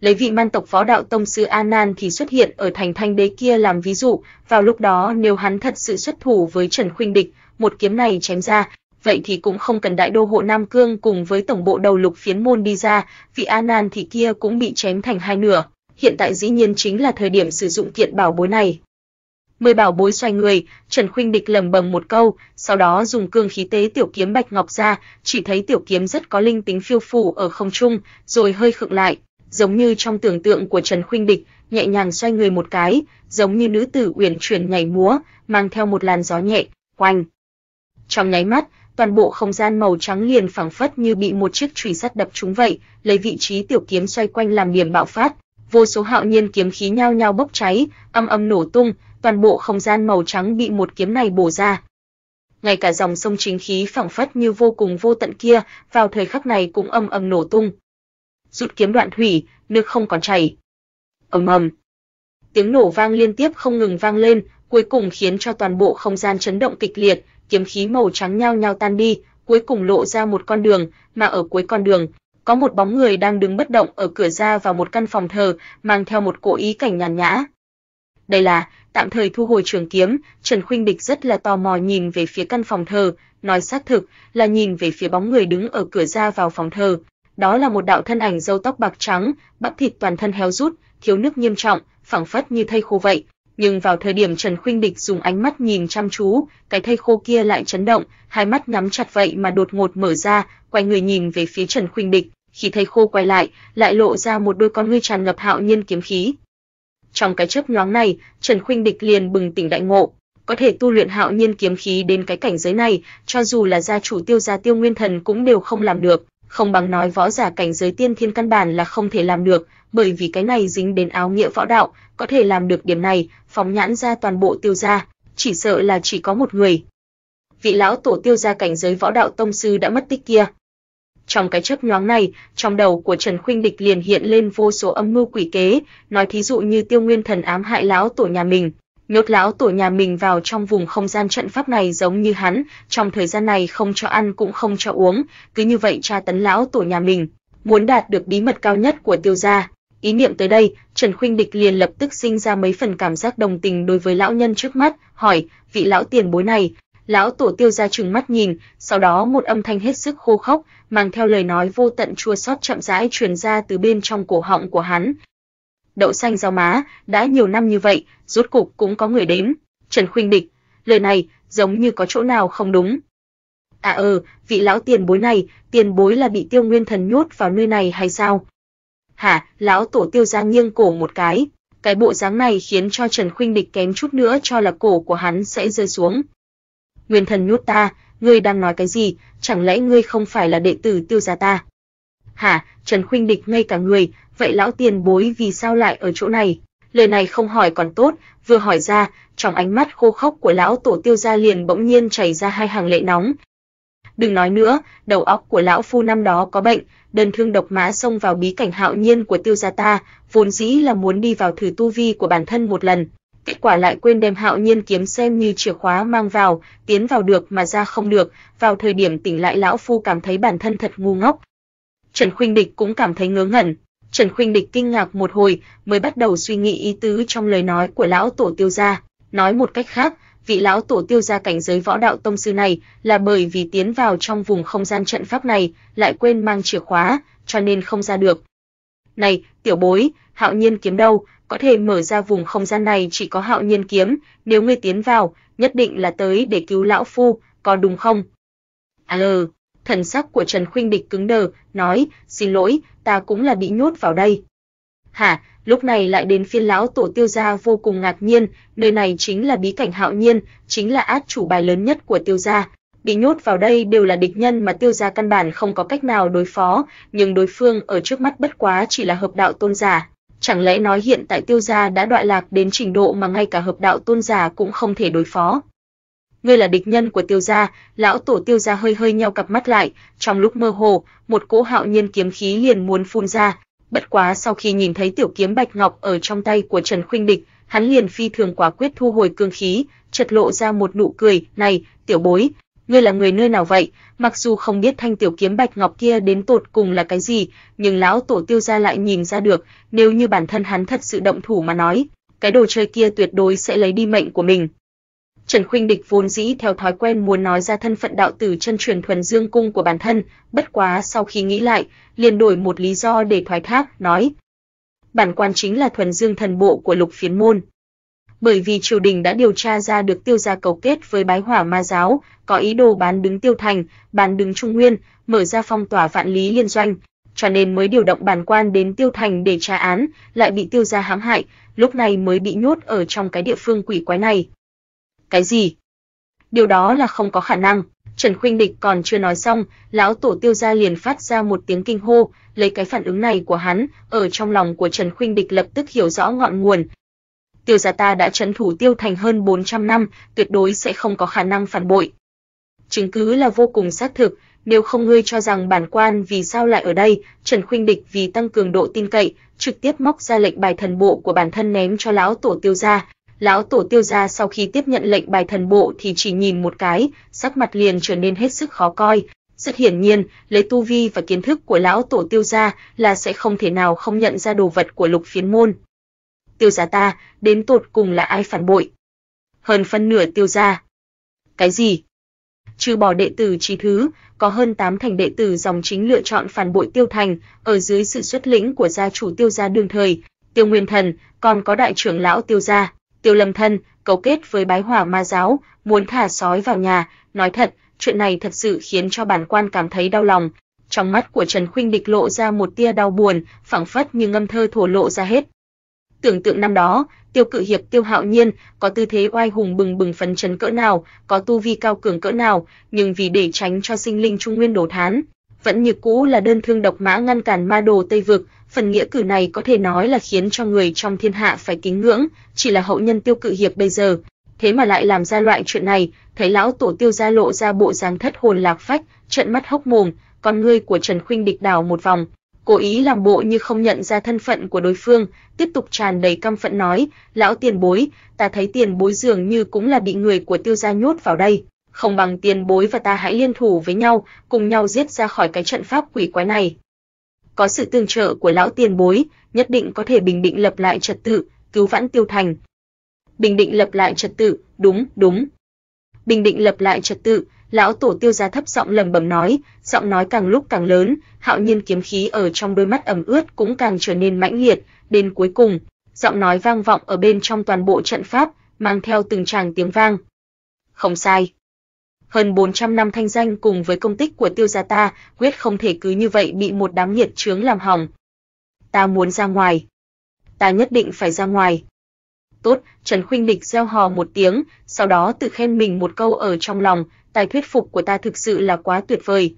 lấy vị man tộc phó đạo tông sư An Nan thì xuất hiện ở thành Thanh Đế kia làm ví dụ, vào lúc đó nếu hắn thật sự xuất thủ với Trần Khuynh Địch, một kiếm này chém ra, vậy thì cũng không cần đại đô hộ Nam Cương cùng với tổng bộ đầu lục phiến môn đi ra, vị An Nan thì kia cũng bị chém thành hai nửa. Hiện tại dĩ nhiên chính là thời điểm sử dụng kiện bảo bối này. Mười bảo bối xoay người, Trần Khuynh Địch lầm bầm một câu, sau đó dùng cương khí tế tiểu kiếm bạch ngọc ra, chỉ thấy tiểu kiếm rất có linh tính phiêu phù ở không trung, rồi hơi khựng lại, giống như trong tưởng tượng của Trần Khuynh Địch, nhẹ nhàng xoay người một cái, giống như nữ tử uyển chuyển nhảy múa, mang theo một làn gió nhẹ, quanh. Trong nháy mắt, toàn bộ không gian màu trắng liền phảng phất như bị một chiếc chùy sắt đập trúng vậy, lấy vị trí tiểu kiếm xoay quanh làm điểm bạo phát, vô số hạo nhiên kiếm khí nhao nhao bốc cháy, âm âm nổ tung, toàn bộ không gian màu trắng bị một kiếm này bổ ra. Ngay cả dòng sông chính khí phảng phất như vô cùng vô tận kia, vào thời khắc này cũng âm âm nổ tung rút kiếm đoạn thủy, nước không còn chảy. Ầm ầm. Tiếng nổ vang liên tiếp không ngừng vang lên, cuối cùng khiến cho toàn bộ không gian chấn động kịch liệt, kiếm khí màu trắng nhao nhao tan đi, cuối cùng lộ ra một con đường, mà ở cuối con đường, có một bóng người đang đứng bất động ở cửa ra vào một căn phòng thờ, mang theo một cổ ý cảnh nhàn nhã. Đây là, tạm thời thu hồi trường kiếm, Trần Khuynh Địch rất là tò mò nhìn về phía căn phòng thờ, nói xác thực là nhìn về phía bóng người đứng ở cửa ra vào phòng thờ, đó là một đạo thân ảnh râu tóc bạc trắng, bắp thịt toàn thân héo rút, thiếu nước nghiêm trọng, phảng phất như thây khô vậy. Nhưng vào thời điểm Trần Khuynh Địch dùng ánh mắt nhìn chăm chú, cái thây khô kia lại chấn động, hai mắt nhắm chặt vậy mà đột ngột mở ra, quay người nhìn về phía Trần Khuynh Địch, khi thây khô quay lại, lại lộ ra một đôi con ngươi tràn ngập hạo nhiên kiếm khí. Trong cái chớp nhoáng này, Trần Khuynh Địch liền bừng tỉnh đại ngộ, có thể tu luyện hạo nhiên kiếm khí đến cái cảnh giới này, cho dù là gia chủ Tiêu gia Tiêu Nguyên Thần cũng đều không làm được, không bằng nói võ giả cảnh giới tiên thiên căn bản là không thể làm được, bởi vì cái này dính đến áo nghĩa võ đạo, có thể làm được điểm này, phóng nhãn ra toàn bộ tiêu gia, chỉ sợ là chỉ có một người. Vị lão tổ tiêu gia cảnh giới võ đạo tông sư đã mất tích kia. Trong cái chớp nhoáng này, trong đầu của Trần Khuynh Địch liền hiện lên vô số âm mưu quỷ kế, nói thí dụ như Tiêu Nguyên Thần ám hại lão tổ nhà mình, nhốt lão tổ nhà mình vào trong vùng không gian trận pháp này giống như hắn, trong thời gian này không cho ăn cũng không cho uống, cứ như vậy tra tấn lão tổ nhà mình, muốn đạt được bí mật cao nhất của Tiêu gia. Ý niệm tới đây, Trần Khuynh Địch liền lập tức sinh ra mấy phần cảm giác đồng tình đối với lão nhân trước mắt, hỏi: "Vị lão tiền bối này, lão tổ Tiêu gia trừng mắt nhìn, sau đó một âm thanh hết sức khô khốc, mang theo lời nói vô tận chua xót chậm rãi truyền ra từ bên trong cổ họng của hắn, đậu xanh rau má, đã nhiều năm như vậy, rốt cục cũng có người đến. Trần Khuynh Địch, lời này giống như có chỗ nào không đúng. À ờ, vị lão tiền bối này, tiền bối là bị Tiêu Nguyên Thần nhốt vào nơi này hay sao? Hả, lão tổ Tiêu Giang nghiêng cổ một cái, cái bộ dáng này khiến cho Trần Khuynh Địch kém chút nữa cho là cổ của hắn sẽ rơi xuống. Nguyên Thần nhốt ta, ngươi đang nói cái gì, chẳng lẽ ngươi không phải là đệ tử Tiêu gia ta? hả, Trần Khuynh Địch ngây cả người, vậy lão tiền bối vì sao lại ở chỗ này? Lời này không hỏi còn tốt, vừa hỏi ra, trong ánh mắt khô khốc của lão tổ tiêu gia liền bỗng nhiên chảy ra hai hàng lệ nóng. Đừng nói nữa, đầu óc của lão phu năm đó có bệnh, đơn thương độc mã xông vào bí cảnh hạo nhiên của tiêu gia ta, vốn dĩ là muốn đi vào thử tu vi của bản thân một lần. Kết quả lại quên đem hạo nhiên kiếm xem như chìa khóa mang vào, tiến vào được mà ra không được, vào thời điểm tỉnh lại lão phu cảm thấy bản thân thật ngu ngốc, Trần Khuynh Địch cũng cảm thấy ngớ ngẩn. Trần Khuynh Địch kinh ngạc một hồi, mới bắt đầu suy nghĩ ý tứ trong lời nói của lão tổ Tiêu gia. Nói một cách khác, vị lão tổ Tiêu gia cảnh giới võ đạo tông sư này là bởi vì tiến vào trong vùng không gian trận pháp này, lại quên mang chìa khóa, cho nên không ra được. Này, tiểu bối, Hạo Nhiên kiếm đâu? Có thể mở ra vùng không gian này chỉ có Hạo Nhiên kiếm, nếu ngươi tiến vào, nhất định là tới để cứu lão phu, có đúng không? À ừ, thần sắc của Trần Khuynh Địch cứng đờ, nói: "Xin lỗi, ta cũng là bị nhốt vào đây." "Hả?" Lúc này lại đến phiên lão tổ Tiêu gia vô cùng ngạc nhiên, nơi này chính là bí cảnh Hạo Nhiên, chính là át chủ bài lớn nhất của Tiêu gia. Bị nhốt vào đây đều là địch nhân mà Tiêu gia căn bản không có cách nào đối phó, nhưng đối phương ở trước mắt bất quá chỉ là hợp đạo tôn giả. Chẳng lẽ nói hiện tại Tiêu gia đã đoại lạc đến trình độ mà ngay cả hợp đạo tôn giả cũng không thể đối phó? ngươi là địch nhân của Tiêu gia." Lão tổ Tiêu gia hơi hơi nheo cặp mắt lại, trong lúc mơ hồ, một cỗ hạo nhiên kiếm khí liền muốn phun ra, bất quá sau khi nhìn thấy tiểu kiếm bạch ngọc ở trong tay của Trần Khuynh Địch, hắn liền phi thường quả quyết thu hồi cương khí, chợt lộ ra một nụ cười, "Này, tiểu bối, ngươi là người nơi nào vậy?" Mặc dù không biết thanh tiểu kiếm bạch ngọc kia đến tột cùng là cái gì, nhưng lão tổ Tiêu gia lại nhìn ra được, nếu như bản thân hắn thật sự động thủ mà nói, cái đồ chơi kia tuyệt đối sẽ lấy đi mệnh của mình. Trần Khuynh Địch vốn dĩ theo thói quen muốn nói ra thân phận đạo tử chân truyền thuần dương cung của bản thân, bất quá sau khi nghĩ lại, liền đổi một lý do để thoái thác, nói: "Bản quan chính là thuần dương thần bộ của Lục Phiến môn." Bởi vì triều đình đã điều tra ra được Tiêu gia cấu kết với Bái Hỏa Ma giáo, có ý đồ bán đứng Tiêu Thành, bán đứng Trung Nguyên, mở ra phong tỏa vạn lý liên doanh, cho nên mới điều động bản quan đến Tiêu Thành để tra án, lại bị Tiêu gia hãm hại, lúc này mới bị nhốt ở trong cái địa phương quỷ quái này. Cái gì? Điều đó là không có khả năng. Trần Khuynh Địch còn chưa nói xong, lão tổ Tiêu gia liền phát ra một tiếng kinh hô, lấy cái phản ứng này của hắn, ở trong lòng của Trần Khuynh Địch lập tức hiểu rõ ngọn nguồn. Tiêu gia ta đã trấn thủ Tiêu Thành hơn 400 năm, tuyệt đối sẽ không có khả năng phản bội. Chứng cứ là vô cùng xác thực, nếu không ngươi cho rằng bản quan vì sao lại ở đây, Trần Khuynh Địch vì tăng cường độ tin cậy, trực tiếp móc ra lệnh bài thần bộ của bản thân ném cho lão tổ Tiêu gia, lão tổ tiêu gia sau khi tiếp nhận lệnh bài thần bộ thì chỉ nhìn một cái, sắc mặt liền trở nên hết sức khó coi. Rất hiển nhiên, lấy tu vi và kiến thức của lão tổ tiêu gia là sẽ không thể nào không nhận ra đồ vật của lục phiến môn. Tiêu gia ta, đến tột cùng là ai phản bội? Hơn phân nửa tiêu gia. Cái gì? Trừ bỏ đệ tử trí thứ, có hơn 8 thành đệ tử dòng chính lựa chọn phản bội tiêu thành, ở dưới sự xuất lĩnh của gia chủ tiêu gia đương thời, tiêu nguyên thần, còn có đại trưởng lão tiêu gia Tiêu Lâm Thân cấu kết với Bái Hỏa Ma giáo, muốn thả sói vào nhà, nói thật, chuyện này thật sự khiến cho bản quan cảm thấy đau lòng. Trong mắt của Trần Khuynh Địch lộ ra một tia đau buồn, phảng phất như ngâm thơ thổ lộ ra hết. Tưởng tượng năm đó, Tiêu Cự Hiệp Tiêu Hạo Nhiên có tư thế oai hùng bừng bừng phấn chấn cỡ nào, có tu vi cao cường cỡ nào, nhưng vì để tránh cho sinh linh trung nguyên đổ thán, vẫn như cũ là đơn thương độc mã ngăn cản ma đồ Tây vực, Phần nghĩa cử này có thể nói là khiến cho người trong thiên hạ phải kính ngưỡng, chỉ là hậu nhân tiêu cự hiệp bây giờ, thế mà lại làm ra loại chuyện này, thấy lão tổ Tiêu gia lộ ra bộ dáng thất hồn lạc phách, trợn mắt hốc mồm, con ngươi của Trần Khuynh địch đảo một vòng, cố ý làm bộ như không nhận ra thân phận của đối phương, tiếp tục tràn đầy căm phẫn nói, "Lão tiền bối, ta thấy tiền bối dường như cũng là bị người của Tiêu gia nhốt vào đây." không bằng tiền bối và ta hãy liên thủ với nhau, cùng nhau giết ra khỏi cái trận pháp quỷ quái này có sự tương trợ của lão tiền bối, nhất định có thể bình định lập lại trật tự, cứu vãn Tiêu Thành. Bình định lập lại trật tự, đúng, đúng. Bình định lập lại trật tự, lão tổ Tiêu gia thấp giọng lẩm bẩm nói, giọng nói càng lúc càng lớn, hạo nhiên kiếm khí ở trong đôi mắt ẩm ướt cũng càng trở nên mãnh liệt, đến cuối cùng, giọng nói vang vọng ở bên trong toàn bộ trận pháp, mang theo từng tràng tiếng vang. Không sai hơn 400 năm thanh danh cùng với công tích của Tiêu gia ta, quyết không thể cứ như vậy bị một đám nhiệt chướng làm hỏng. Ta muốn ra ngoài. Ta nhất định phải ra ngoài. Tốt, Trần Khuynh Địch reo hò một tiếng, sau đó tự khen mình một câu ở trong lòng, tài thuyết phục của ta thực sự là quá tuyệt vời.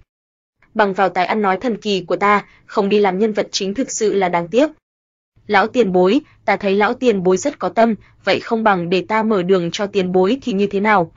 Bằng vào tài ăn nói thần kỳ của ta, không đi làm nhân vật chính thực sự là đáng tiếc. Lão tiền bối, ta thấy lão tiền bối rất có tâm, vậy không bằng để ta mở đường cho tiền bối thì như thế nào?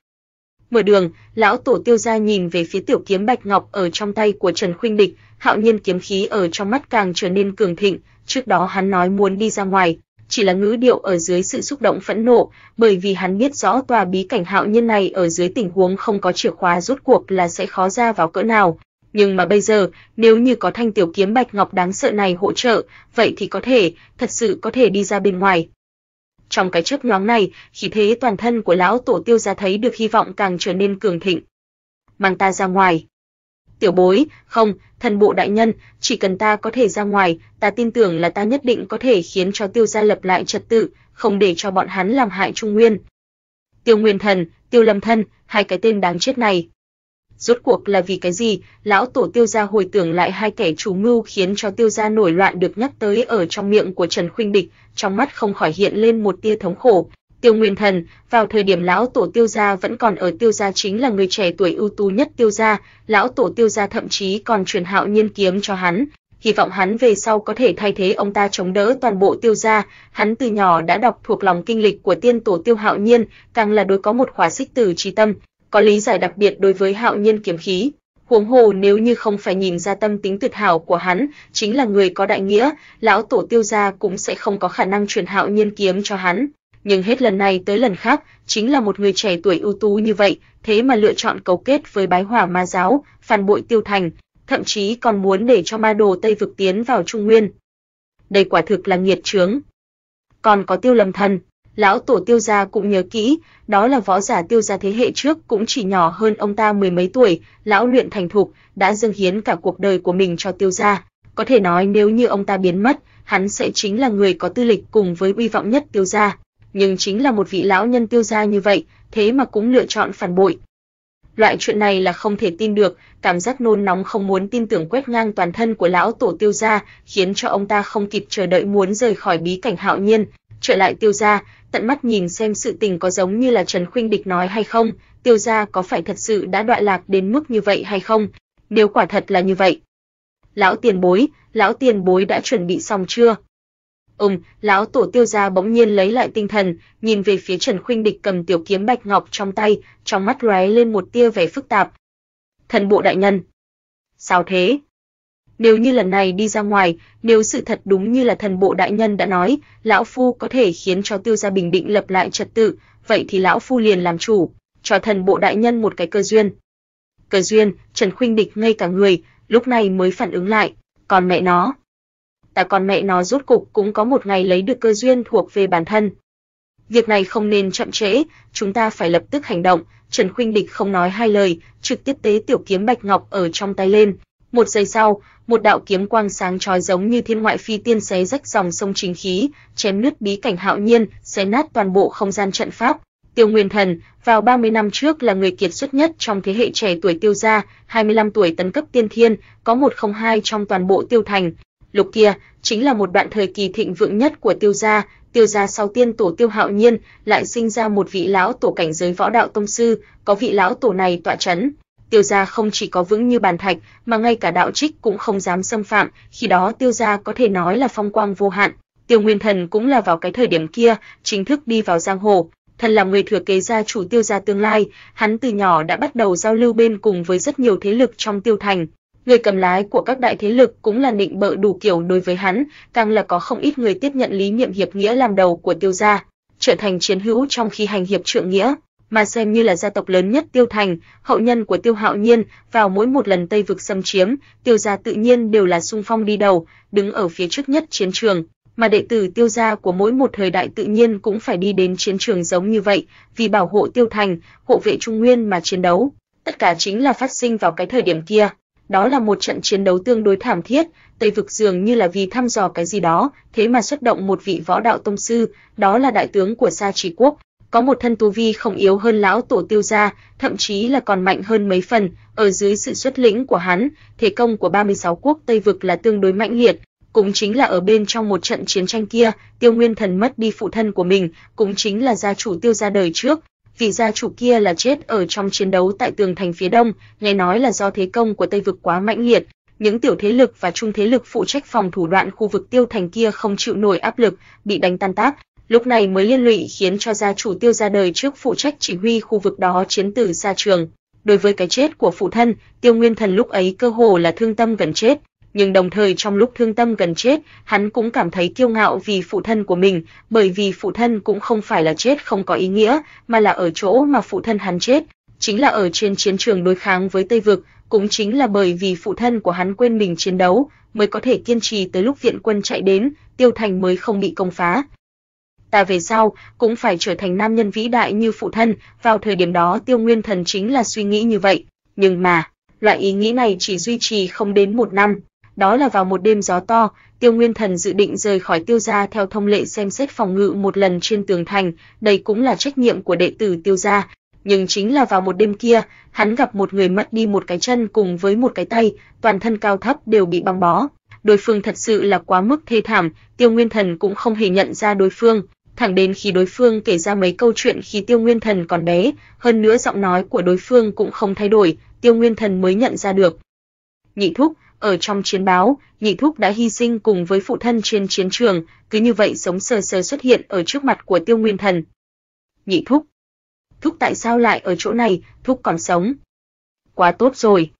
Mở đường, lão tổ Tiêu gia nhìn về phía tiểu kiếm bạch ngọc ở trong tay của Trần Khuynh Địch, hạo nhiên kiếm khí ở trong mắt càng trở nên cường thịnh, trước đó hắn nói muốn đi ra ngoài, chỉ là ngữ điệu ở dưới sự xúc động phẫn nộ, bởi vì hắn biết rõ tòa bí cảnh hạo nhiên này ở dưới tình huống không có chìa khóa rút cuộc là sẽ khó ra vào cỡ nào, nhưng mà bây giờ, nếu như có thanh tiểu kiếm bạch ngọc đáng sợ này hỗ trợ, vậy thì có thể, thật sự có thể đi ra bên ngoài. Trong cái chớp nhoáng này, khí thế toàn thân của lão tổ Tiêu gia thấy được hy vọng càng trở nên cường thịnh. Mang ta ra ngoài. Tiểu bối, không, thần bộ đại nhân, chỉ cần ta có thể ra ngoài, ta tin tưởng là ta nhất định có thể khiến cho Tiêu gia lập lại trật tự, không để cho bọn hắn làm hại Trung Nguyên. Tiêu Nguyên Thần, Tiêu Lâm Thân, hai cái tên đáng chết này, rốt cuộc là vì cái gì? Lão tổ Tiêu gia hồi tưởng lại hai kẻ chủ mưu khiến cho Tiêu gia nổi loạn được nhắc tới ở trong miệng của Trần Khuynh Địch, trong mắt không khỏi hiện lên một tia thống khổ. Tiêu Nguyên Thần, vào thời điểm lão tổ Tiêu gia vẫn còn ở Tiêu gia chính là người trẻ tuổi ưu tú nhất Tiêu gia, lão tổ Tiêu gia thậm chí còn truyền Hạo Nhiên kiếm cho hắn, hy vọng hắn về sau có thể thay thế ông ta chống đỡ toàn bộ Tiêu gia. Hắn từ nhỏ đã đọc thuộc lòng kinh lịch của tiên tổ Tiêu Hạo Nhiên, càng là đối có một khóa xích tử trí tâm, có lý giải đặc biệt đối với hạo nhiên kiếm khí. Huống hồ nếu như không phải nhìn ra tâm tính tuyệt hảo của hắn, chính là người có đại nghĩa, lão tổ tiêu gia cũng sẽ không có khả năng truyền hạo nhiên kiếm cho hắn. Nhưng hết lần này tới lần khác, chính là một người trẻ tuổi ưu tú như vậy, thế mà lựa chọn cấu kết với bái hỏa ma giáo, phản bội tiêu thành, thậm chí còn muốn để cho ma đồ Tây vực tiến vào Trung Nguyên. Đây quả thực là nghiệt chướng. Còn có tiêu lầm thần, lão tổ tiêu gia cũng nhớ kỹ, đó là võ giả tiêu gia thế hệ trước cũng chỉ nhỏ hơn ông ta mười mấy tuổi, lão luyện thành thục, đã dâng hiến cả cuộc đời của mình cho tiêu gia. Có thể nói nếu như ông ta biến mất, hắn sẽ chính là người có tư lịch cùng với uy vọng nhất tiêu gia. Nhưng chính là một vị lão nhân tiêu gia như vậy, thế mà cũng lựa chọn phản bội. Loại chuyện này là không thể tin được, cảm giác nôn nóng không muốn tin tưởng quét ngang toàn thân của lão tổ tiêu gia, khiến cho ông ta không kịp chờ đợi muốn rời khỏi bí cảnh hạo nhiên. Trở lại tiêu gia, tận mắt nhìn xem sự tình có giống như là Trần Khuynh Địch nói hay không, tiêu gia có phải thật sự đã đoạn lạc đến mức như vậy hay không, nếu quả thật là như vậy. Lão tiền bối, lão tiền bối đã chuẩn bị xong chưa? Ừm, lão tổ tiêu gia bỗng nhiên lấy lại tinh thần, nhìn về phía Trần Khuynh Địch cầm tiểu kiếm bạch ngọc trong tay, trong mắt lóe lên một tia vẻ phức tạp. Thần bộ đại nhân. Sao thế? nếu như lần này đi ra ngoài, nếu sự thật đúng như là thần bộ đại nhân đã nói, lão phu có thể khiến cho Tiêu gia Bình Định lập lại trật tự, vậy thì lão phu liền làm chủ, cho thần bộ đại nhân một cái cơ duyên. Cơ duyên, Trần Khuynh Địch ngây cả người, lúc này mới phản ứng lại, còn mẹ nó. tại còn mẹ nó rốt cục cũng có một ngày lấy được cơ duyên thuộc về bản thân. Việc này không nên chậm trễ, chúng ta phải lập tức hành động, Trần Khuynh Địch không nói hai lời, trực tiếp tế tiểu kiếm Bạch Ngọc ở trong tay lên, một giây sau, một đạo kiếm quang sáng chói giống như thiên ngoại phi tiên xé rách dòng sông chính khí, chém nứt bí cảnh hạo nhiên, xé nát toàn bộ không gian trận pháp. Tiêu Nguyên Thần, vào 30 năm trước là người kiệt xuất nhất trong thế hệ trẻ tuổi Tiêu gia, 25 tuổi tấn cấp tiên thiên, có 102 trong toàn bộ Tiêu thành. Lục kia chính là một đoạn thời kỳ thịnh vượng nhất của Tiêu gia, Tiêu gia sau tiên tổ Tiêu Hạo Nhiên lại sinh ra một vị lão tổ cảnh giới võ đạo tông sư, có vị lão tổ này tọa chấn, Tiêu gia không chỉ có vững như bàn thạch, mà ngay cả đạo trích cũng không dám xâm phạm, khi đó Tiêu gia có thể nói là phong quang vô hạn. Tiêu Nguyên Thần cũng là vào cái thời điểm kia chính thức đi vào giang hồ, thân là người thừa kế gia chủ Tiêu gia tương lai, hắn từ nhỏ đã bắt đầu giao lưu bên cùng với rất nhiều thế lực trong Tiêu thành. Người cầm lái của các đại thế lực cũng là định bợ đủ kiểu đối với hắn, càng là có không ít người tiếp nhận lý niệm hiệp nghĩa làm đầu của Tiêu gia, trở thành chiến hữu trong khi hành hiệp trượng nghĩa mà xem như là gia tộc lớn nhất Tiêu Thành, hậu nhân của Tiêu Hạo Nhiên, vào mỗi một lần Tây vực xâm chiếm, Tiêu gia tự nhiên đều là xung phong đi đầu, đứng ở phía trước nhất chiến trường, mà đệ tử Tiêu gia của mỗi một thời đại tự nhiên cũng phải đi đến chiến trường giống như vậy, vì bảo hộ Tiêu Thành, hộ vệ Trung Nguyên mà chiến đấu. Tất cả chính là phát sinh vào cái thời điểm kia. Đó là một trận chiến đấu tương đối thảm thiết, Tây vực dường như là vì thăm dò cái gì đó, thế mà xuất động một vị võ đạo tông sư, đó là đại tướng của Sa Trì quốc, có một thân tu vi không yếu hơn lão tổ Tiêu gia, thậm chí là còn mạnh hơn mấy phần, ở dưới sự xuất lĩnh của hắn, thế công của 36 quốc Tây vực là tương đối mạnh liệt, cũng chính là ở bên trong một trận chiến tranh kia, Tiêu Nguyên Thần mất đi phụ thân của mình, cũng chính là gia chủ Tiêu gia đời trước, vì gia chủ kia là chết ở trong chiến đấu tại tường thành phía đông, nghe nói là do thế công của Tây vực quá mạnh liệt, những tiểu thế lực và trung thế lực phụ trách phòng thủ đoạn khu vực tiêu thành kia không chịu nổi áp lực, bị đánh tan tác, lúc này mới liên lụy khiến cho gia chủ tiêu ra đời trước phụ trách chỉ huy khu vực đó chiến tử ra trường. Đối với cái chết của phụ thân, tiêu nguyên thần lúc ấy cơ hồ là thương tâm gần chết, nhưng đồng thời trong lúc thương tâm gần chết, hắn cũng cảm thấy kiêu ngạo vì phụ thân của mình, bởi vì phụ thân cũng không phải là chết không có ý nghĩa, mà là ở chỗ mà phụ thân hắn chết, chính là ở trên chiến trường đối kháng với Tây vực, cũng chính là bởi vì phụ thân của hắn quên mình chiến đấu, mới có thể kiên trì tới lúc viện quân chạy đến, Tiêu Thành mới không bị công phá ta về sau cũng phải trở thành nam nhân vĩ đại như phụ thân, vào thời điểm đó Tiêu Nguyên Thần chính là suy nghĩ như vậy, nhưng mà, loại ý nghĩ này chỉ duy trì không đến một năm. Đó là vào một đêm gió to, Tiêu Nguyên Thần dự định rời khỏi Tiêu gia theo thông lệ xem xét phòng ngự một lần trên tường thành, đây cũng là trách nhiệm của đệ tử Tiêu gia, nhưng chính là vào một đêm kia, hắn gặp một người mất đi một cái chân cùng với một cái tay, toàn thân cao thấp đều bị băng bó. Đối phương thật sự là quá mức thê thảm, Tiêu Nguyên Thần cũng không hề nhận ra đối phương, thẳng đến khi đối phương kể ra mấy câu chuyện khi Tiêu Nguyên Thần còn bé, hơn nữa giọng nói của đối phương cũng không thay đổi, Tiêu Nguyên Thần mới nhận ra được. Nhị thúc, ở trong chiến báo, Nhị thúc đã hy sinh cùng với phụ thân trên chiến trường, cứ như vậy sống sờ sờ xuất hiện ở trước mặt của Tiêu Nguyên Thần. Nhị thúc, thúc tại sao lại ở chỗ này, thúc còn sống? Quá tốt rồi.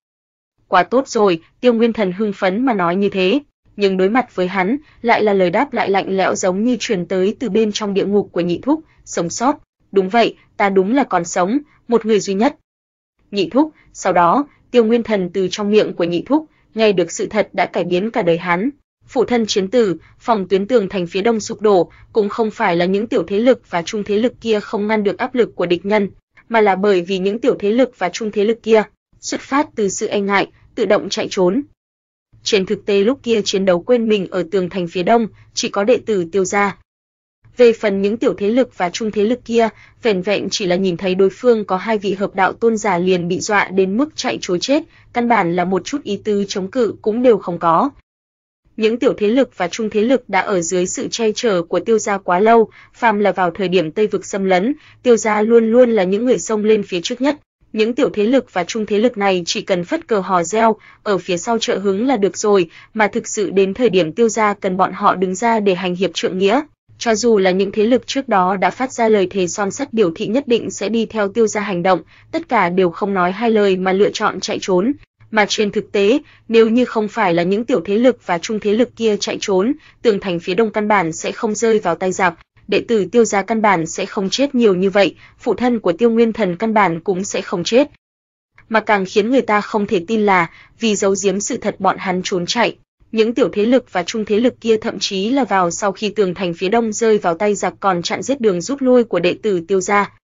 Quá tốt rồi, Tiêu Nguyên Thần hưng phấn mà nói như thế, nhưng đối mặt với hắn lại là lời đáp lại lạnh lẽo giống như truyền tới từ bên trong địa ngục của nhị thúc, sống sót. Đúng vậy, ta đúng là còn sống, một người duy nhất. Nhị thúc, sau đó, Tiêu Nguyên Thần từ trong miệng của nhị thúc nghe được sự thật đã cải biến cả đời hắn. Phụ thân chiến tử, phòng tuyến tường thành phía đông sụp đổ, cũng không phải là những tiểu thế lực và trung thế lực kia không ngăn được áp lực của địch nhân, mà là bởi vì những tiểu thế lực và trung thế lực kia xuất phát từ sự e ngại, tự động chạy trốn, trên thực tế lúc kia chiến đấu quên mình ở tường thành phía đông, chỉ có đệ tử Tiêu gia. Về phần những tiểu thế lực và trung thế lực kia, vẻn vẹn chỉ là nhìn thấy đối phương có hai vị hợp đạo tôn giả liền bị dọa đến mức chạy trối chết, căn bản là một chút ý tư chống cự cũng đều không có. Những tiểu thế lực và trung thế lực đã ở dưới sự che chở của tiêu gia quá lâu, phàm là vào thời điểm Tây vực xâm lấn, tiêu gia luôn luôn là những người xông lên phía trước nhất những tiểu thế lực và trung thế lực này chỉ cần phất cờ hò reo, ở phía sau trợ hứng là được rồi, mà thực sự đến thời điểm tiêu gia cần bọn họ đứng ra để hành hiệp trượng nghĩa. Cho dù là những thế lực trước đó đã phát ra lời thề son sắt biểu thị nhất định sẽ đi theo tiêu gia hành động, tất cả đều không nói hai lời mà lựa chọn chạy trốn. Mà trên thực tế, nếu như không phải là những tiểu thế lực và trung thế lực kia chạy trốn, tường thành phía đông căn bản sẽ không rơi vào tay giặc, đệ tử Tiêu gia căn bản sẽ không chết nhiều như vậy, phụ thân của Tiêu Nguyên Thần căn bản cũng sẽ không chết. Mà càng khiến người ta không thể tin là, vì giấu giếm sự thật bọn hắn trốn chạy, những tiểu thế lực và trung thế lực kia thậm chí là vào sau khi tường thành phía đông rơi vào tay giặc còn chặn giết đường rút lui của đệ tử Tiêu gia,